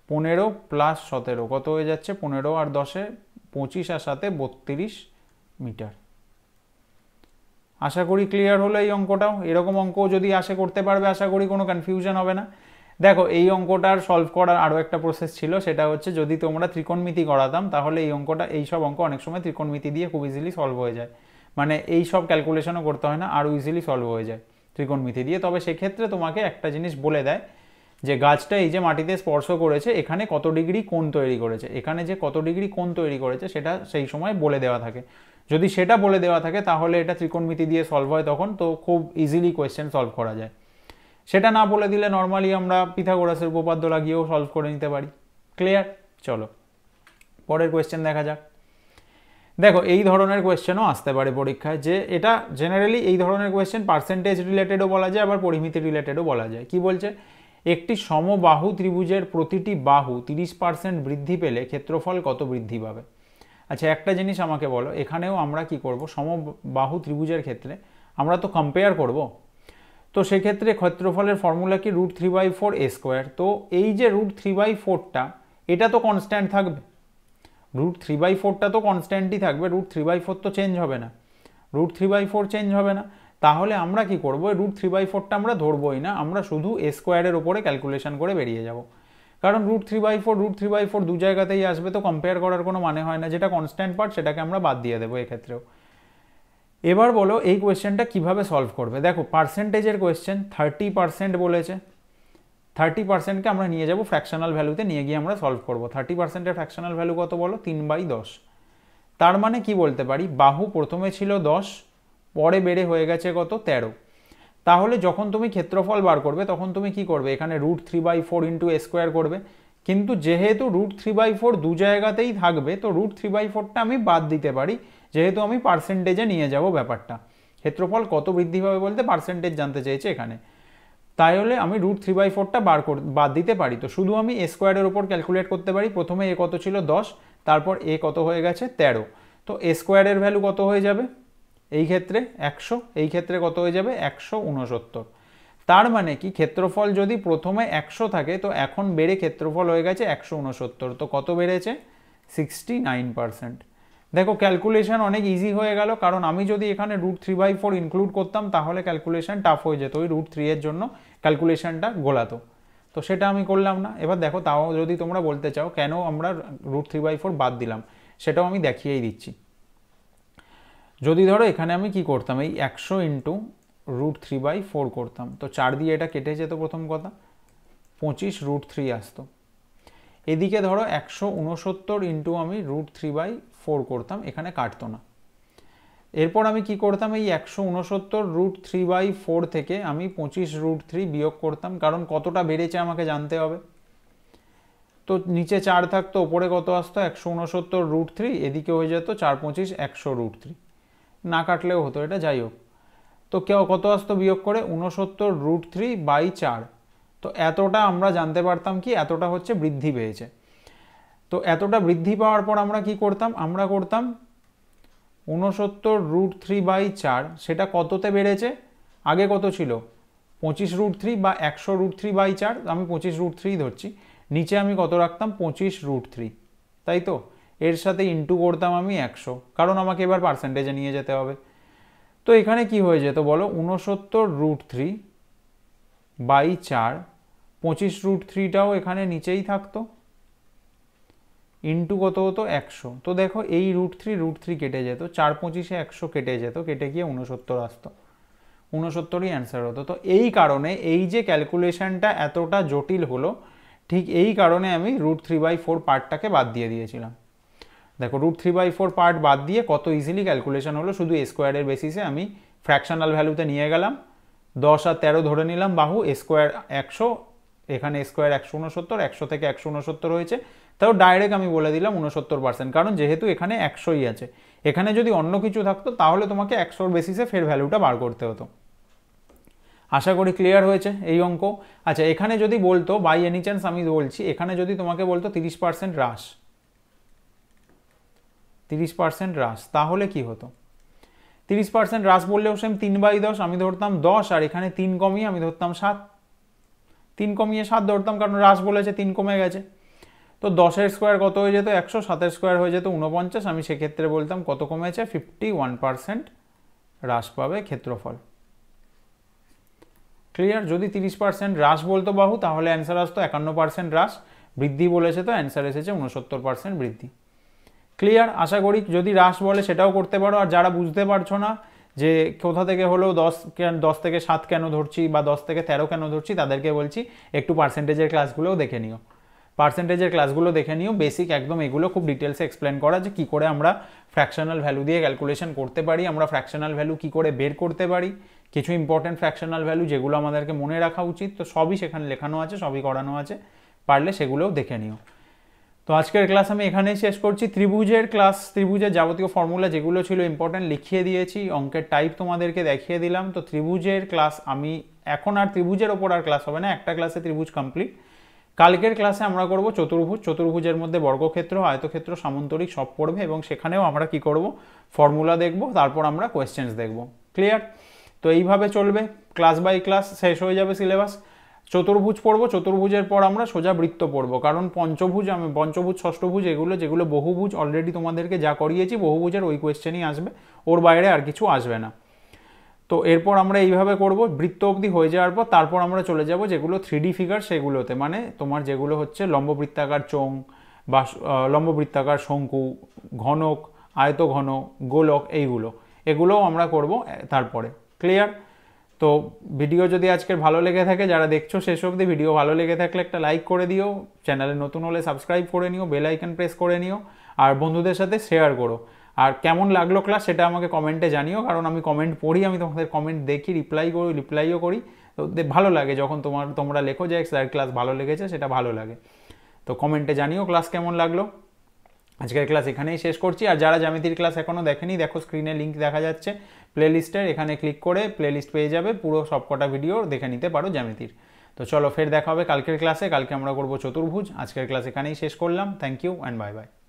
পনেরো প্লাস সতেরো কত হয়ে যাচ্ছে পনেরো আর দশে পঁচিশ আর সাথে বত্রিশ মিটার আশা করি ক্লিয়ার হলো এই অঙ্কটাও এরকম অঙ্ক যদি আসে করতে পারবে আশা করি কোনো কনফিউশন হবে না দেখো এই অঙ্কটার সলভ করার আরও একটা প্রসেস ছিল সেটা হচ্ছে যদি তোমরা ত্রিকোণমিতি করাতাম তাহলে এই অঙ্কটা এই সব অঙ্ক অনেক সময় ত্রিকোণমিতি দিয়ে খুব ইজিলি সলভ হয়ে যায় মানে এই সব ক্যালকুলেশনও করতে হয় না আরও ইজিলি সলভ হয়ে যায় ত্রিকোণমিতি দিয়ে তবে সেক্ষেত্রে তোমাকে একটা জিনিস বলে দেয় যে গাছটা এই যে মাটিতে স্পর্শ করেছে এখানে কত ডিগ্রি কোণ তৈরি করেছে এখানে যে কত ডিগ্রি কোণ তৈরি করেছে সেটা সেই সময় বলে দেওয়া থাকে যদি সেটা বলে দেওয়া থাকে তাহলে এটা ত্রিকোণমিতি দিয়ে সলভ হয় তখন তো খুব ইজিলি কোয়েশ্চেন সলভ করা যায় সেটা না বলে দিলে নর্মালি আমরা পিথাগোরাসের উপপাদ্য লাগিয়েও সলভ করে নিতে পারি ক্লিয়ার চলো পরের কোয়েশ্চেন দেখা যাক দেখো এই ধরনের কোয়েশ্চেনও আসতে পারে পরীক্ষায় যে এটা জেনারেলি এই ধরনের কোয়েশ্চেন পার্সেন্টেজ রিলেটেডও বলা যায় আবার পরিমিতি রিলেটেডও বলা যায় কি বলছে একটি সমবাহু ত্রিভুজের প্রতিটি বাহু তিরিশ পার্সেন্ট বৃদ্ধি পেলে ক্ষেত্রফল কত বৃদ্ধি পাবে আচ্ছা একটা জিনিস আমাকে বলো এখানেও আমরা কি করব সমবাহু ত্রিভুজের ক্ষেত্রে আমরা তো কম্পেয়ার করব তো সেক্ষেত্রে ক্ষেত্রফলের ফর্মুলা কি root three by four A square তো এই যে রুট থ্রি বাই ফোরটা এটা তো কনস্ট্যান্ট থাকবে রুট থ্রি বাই ফোরটা তো কনস্ট্যান্টই থাকবে রুট থ্রি বাই ফোর তো চেঞ্জ হবে না root three by four change হবে না তাহলে আমরা কি করবো রুট থ্রি বাই ফোরটা আমরা ধরবোই না আমরা শুধু এ স্কোয়ারের ওপরে ক্যালকুলেশন করে বেরিয়ে যাবো কারণ root three by four root three by four দু জায়গাতেই আসবে তো কম্পেয়ার করার কোনো মানে হয় না যেটা কনস্ট্যান্ট পার্ট সেটাকে আমরা বাদ দিয়ে দেবো এক্ষেত্রেও এবার বলো এই কোয়েশ্চেনটা কীভাবে সলভ করবে দেখো পার্সেন্টেজের কোয়েশ্চেন থার্টি পার্সেন্ট বলেছে থার্টি পার্সেন্টকে আমরা নিয়ে যাবো ফ্র্যাকশনাল ভ্যালুতে নিয়ে গিয়ে আমরা সলভ করবো থার্টি পার্সেন্টের ফ্র্যাকশনাল ভ্যালু কত বলো তিন বাই দশ তার মানে কি বলতে পারি বাহু প্রথমে ছিল দশ পরে বেড়ে হয়ে গেছে কত তেরো তাহলে যখন তুমি ক্ষেত্রফল বার করবে তখন তুমি কি করবে এখানে root three by four into square করবে কিন্তু যেহেতু রুট থ্রি বাই ফোর দু জায়গাতেই থাকবে তো রুট থ্রি বাই ফোরটা আমি বাদ দিতে পারি যেহেতু আমি পার্সেন্টেজে নিয়ে যাব ব্যাপারটা ক্ষেত্রফল কত বৃদ্ধি পাবে বলতে পার্সেন্টেজ জানতে চাইছে এখানে তাই হলে আমি রুট থ্রি বাই ফোরটা বার কর বাদ দিতে পারি তো শুধু আমি এ স্কোয়ারের ওপর ক্যালকুলেট করতে পারি প্রথমে এ কত ছিল দশ তারপর এ কত হয়ে গেছে তেরো তো এ স্কোয়ারের ভ্যালু কত হয়ে যাবে এই ক্ষেত্রে একশো এই ক্ষেত্রে কত হয়ে যাবে একশো উনসত্তর তার মানে কি ক্ষেত্রফল যদি প্রথমে একশো থাকে তো এখন বেড়ে ক্ষেত্রফল হয়ে গেছে একশো উনসত্তর তো কত বেড়েছে সিক্সটি নাইন পারসেন্ট দেখো ক্যালকুলেশন অনেক ইজি হয়ে গেল কারণ আমি যদি এখানে root three by four include করতাম তাহলে ক্যালকুলেশন টাফ হয়ে যেত ওই রুট থ্রি এর জন্য ক্যালকুলেশনটা গোলাতো তো সেটা আমি করলাম না এবার দেখো তাও যদি তোমরা বলতে চাও কেন আমরা রুট থ্রি বাই ফোর বাদ দিলাম সেটাও আমি দেখিয়েই দিচ্ছি যদি ধরো এখানে আমি কি করতাম এই একশো into root three by four করতাম তো চার দিয়ে এটা কেটে যেত প্রথম কথা পঁচিশ রুট থ্রি আসতো এদিকে ধরো একশো উনসত্তর ইন্টু আমি রুট থ্রি বাই ফোর করতাম এখানে কাটতো না এরপর আমি কি করতাম এই একশো উনসত্তর রুট থ্রি বাই ফোর থেকে আমি পঁচিশ রুট থ্রি বিয়োগ করতাম কারণ কতটা বেড়েছে আমাকে জানতে হবে তো নিচে চার থাকতো ওপরে কত আসতো একশো উনসত্তর রুট থ্রি এদিকে হয়ে যেত চার পঁচিশ একশো রুট থ্রি না কাটলেও হতো এটা যাই হোক তো কেউ কত আসতো বিয়োগ করে উনসত্তর রুট থ্রি বাই চার তো এতটা আমরা জানতে পারতাম কি এতটা হচ্ছে বৃদ্ধি পেয়েছে তো এতটা বৃদ্ধি পাওয়ার পর আমরা কি করতাম আমরা করতাম উনসত্তর রুট থ্রি বাই চার সেটা কততে বেড়েছে আগে কত ছিল পঁচিশ রুট থ্রি বা একশো রুট থ্রি বাই চার আমি পঁচিশ রুট থ্রি ধরছি নিচে আমি কত রাখতাম পঁচিশ রুট থ্রি তাই তো এর সাথে ইন্টু করতাম আমি একশো কারণ আমাকে এবার পার্সেন্টেজে নিয়ে যেতে হবে তো এখানে কি হয়ে যেত বলো উনসত্তর রুট থ্রি বাই চার পঁচিশ রুট থ্রিটাও এখানে নিচেই থাকতো ইন্টু কত হতো একশো তো দেখো এই রুট থ্রি রুট থ্রি কেটে যেত চার পঁচিশে একশো কেটে যেত কেটে গিয়ে উনসত্তর আসতো উনসত্তরই অ্যান্সার হতো তো এই কারণে এই যে ক্যালকুলেশানটা এতটা জটিল হলো ঠিক এই কারণে আমি রুট থ্রি বাই ফোর পার্টটাকে বাদ দিয়ে দিয়েছিলাম দেখো root three by four part বাদ দিয়ে কত ইজিলি ক্যালকুলেশন হলো শুধু এ স্কোয়ারের বেসিসে আমি ফ্র্যাকশনাল ভ্যালুতে নিয়ে গেলাম দশ আর তেরো ধরে নিলাম বাহু এ স্কোয়ার একশো এখানে স্কোয়ার একশো উনসত্তর একশো থেকে একশো উনসত্তর হয়েছে তাও ডাইরেক্ট আমি বলে দিলাম উনসত্তর পার্সেন্ট কারণ যেহেতু এখানে একশোই আছে এখানে যদি অন্য কিছু থাকতো তাহলে তোমাকে একশোর বেসিসে ফের ভ্যালুটা বার করতে হতো আশা করি ক্লিয়ার হয়েছে এই অঙ্ক আচ্ছা এখানে যদি বলতো বাই এনি চান্স আমি বলছি এখানে যদি তোমাকে বলতো তিরিশ পার্সেন্ট হ্রাস তিরিশ পার্সেন্ট হ্রাস তাহলে কি হতো তিরিশ পার্সেন্ট হ্রাস বললেও সেম তিন বাই দশ আমি ধরতাম দশ আর এখানে তিন কমিয়ে আমি ধরতাম সাত তিন কমিয়ে সাত ধরতাম কারণ হ্রাস বলেছে তিন কমে গেছে তো দশের স্কোয়ার কত হয়ে যেত একশো সাতের স্কোয়ার হয়ে যেত উনপঞ্চাশ আমি সেক্ষেত্রে বলতাম কত কমেছে ফিফটি ওয়ান পার্সেন্ট হ্রাস পাবে ক্ষেত্রফল ক্লিয়ার যদি তিরিশ পার্সেন্ট হ্রাস বলতো বাহু তাহলে অ্যান্সার আসতো একান্ন পার্সেন্ট হ্রাস বৃদ্ধি বলেছে তো অ্যান্সার এসেছে উনসত্তর পার্সেন্ট বৃদ্ধি ক্লিয়ার আশা করি যদি হ্রাস বলে সেটাও করতে পারো আর যারা বুঝতে পারছো না যে কোথা থেকে হলেও দশ দশ থেকে সাত কেন ধরছি বা দশ থেকে তেরো কেন ধরছি তাদেরকে বলছি একটু পার্সেন্টেজের ক্লাসগুলোও দেখে নিও পার্সেন্টেজের ক্লাসগুলো দেখে নিও বেসিক একদম এগুলো খুব ডিটেলসে এক্সপ্লেন করা যে কী করে আমরা ফ্র্যাকশনাল ভ্যালু দিয়ে ক্যালকুলেশন করতে পারি আমরা ফ্র্যাকশনাল ভ্যালু কী করে বের করতে পারি কিছু ইম্পর্টেন্ট ফ্র্যাকশনাল ভ্যালু যেগুলো আমাদেরকে মনে রাখা উচিত তো সবই সেখানে লেখানো আছে সবই করানো আছে পারলে সেগুলোও দেখে নিও তো আজকের ক্লাস আমি এখানেই শেষ করছি ত্রিভুজের ক্লাস ত্রিভুজের যাবতীয় ফর্মুলা যেগুলো ছিল ইম্পর্টেন্ট লিখিয়ে দিয়েছি অঙ্কের টাইপ তোমাদেরকে দেখিয়ে দিলাম তো ত্রিভুজের ক্লাস আমি এখন আর ত্রিভুজের ওপর আর ক্লাস হবে না একটা ক্লাসে ত্রিভুজ কমপ্লিট কালকের ক্লাসে আমরা করব চতুর্ভুজ চতুর্ভুজের মধ্যে বর্গক্ষেত্র আয়তক্ষেত্র সামন্তরিক সব পড়বে এবং সেখানেও আমরা কি করব ফর্মুলা দেখব তারপর আমরা কোয়েশ্চেন্স দেখব ক্লিয়ার তো এইভাবে চলবে ক্লাস বাই ক্লাস শেষ হয়ে যাবে সিলেবাস চতুর্ভুজ পড়বো চতুর্ভুজের পর আমরা সোজা বৃত্ত পড়ব কারণ পঞ্চভুজ আমি পঞ্চভুজ ষষ্ঠভুজ এগুলো যেগুলো বহুভুজ অলরেডি তোমাদেরকে যা করিয়েছি বহুভুজের ওই কোয়েশ্চেনই আসবে ওর বাইরে আর কিছু আসবে না তো এরপর আমরা এইভাবে করব বৃত্ত অবধি হয়ে যাওয়ার পর তারপর আমরা চলে যাব যেগুলো থ্রি ফিগার সেগুলোতে মানে তোমার যেগুলো হচ্ছে লম্ববৃত্তাকার চোং বা লম্ববৃত্তাকার শঙ্কু ঘনক আয়ত ঘন গোলক এইগুলো এগুলোও আমরা করব তারপরে ক্লিয়ার তো ভিডিও যদি আজকের ভালো লেগে থাকে যারা দেখছো শেষ অবধি ভিডিও ভালো লেগে থাকলে একটা লাইক করে দিও চ্যানেলে নতুন হলে সাবস্ক্রাইব করে নিও বেল আইকন প্রেস করে নিও আর বন্ধুদের সাথে শেয়ার করো আর কেমন লাগলো ক্লাস সেটা আমাকে কমেন্টে জানিও কারণ আমি কমেন্ট পড়ি আমি তোমাদের কমেন্ট দেখি রিপ্লাই করি রিপ্লাইও করি তো ভালো লাগে যখন তোমার তোমরা লেখো যে স্যার ক্লাস ভালো লেগেছে সেটা ভালো লাগে তো কমেন্টে জানিও ক্লাস কেমন লাগলো আজকের ক্লাস এখানেই শেষ করছি আর যারা জ্যামিতির ক্লাস এখনও দেখেনি দেখো স্ক্রিনে লিঙ্ক দেখা যাচ্ছে প্লেলিস্টের এখানে ক্লিক করে প্লেলিস্ট পেয়ে যাবে পুরো সবকটা ভিডিও দেখে নিতে পারো জ্যামিতির তো চলো ফের দেখা হবে কালকের ক্লাসে কালকে আমরা করবো চতুর্ভুজ আজকের ক্লাস এখানেই শেষ করলাম thank you and bye by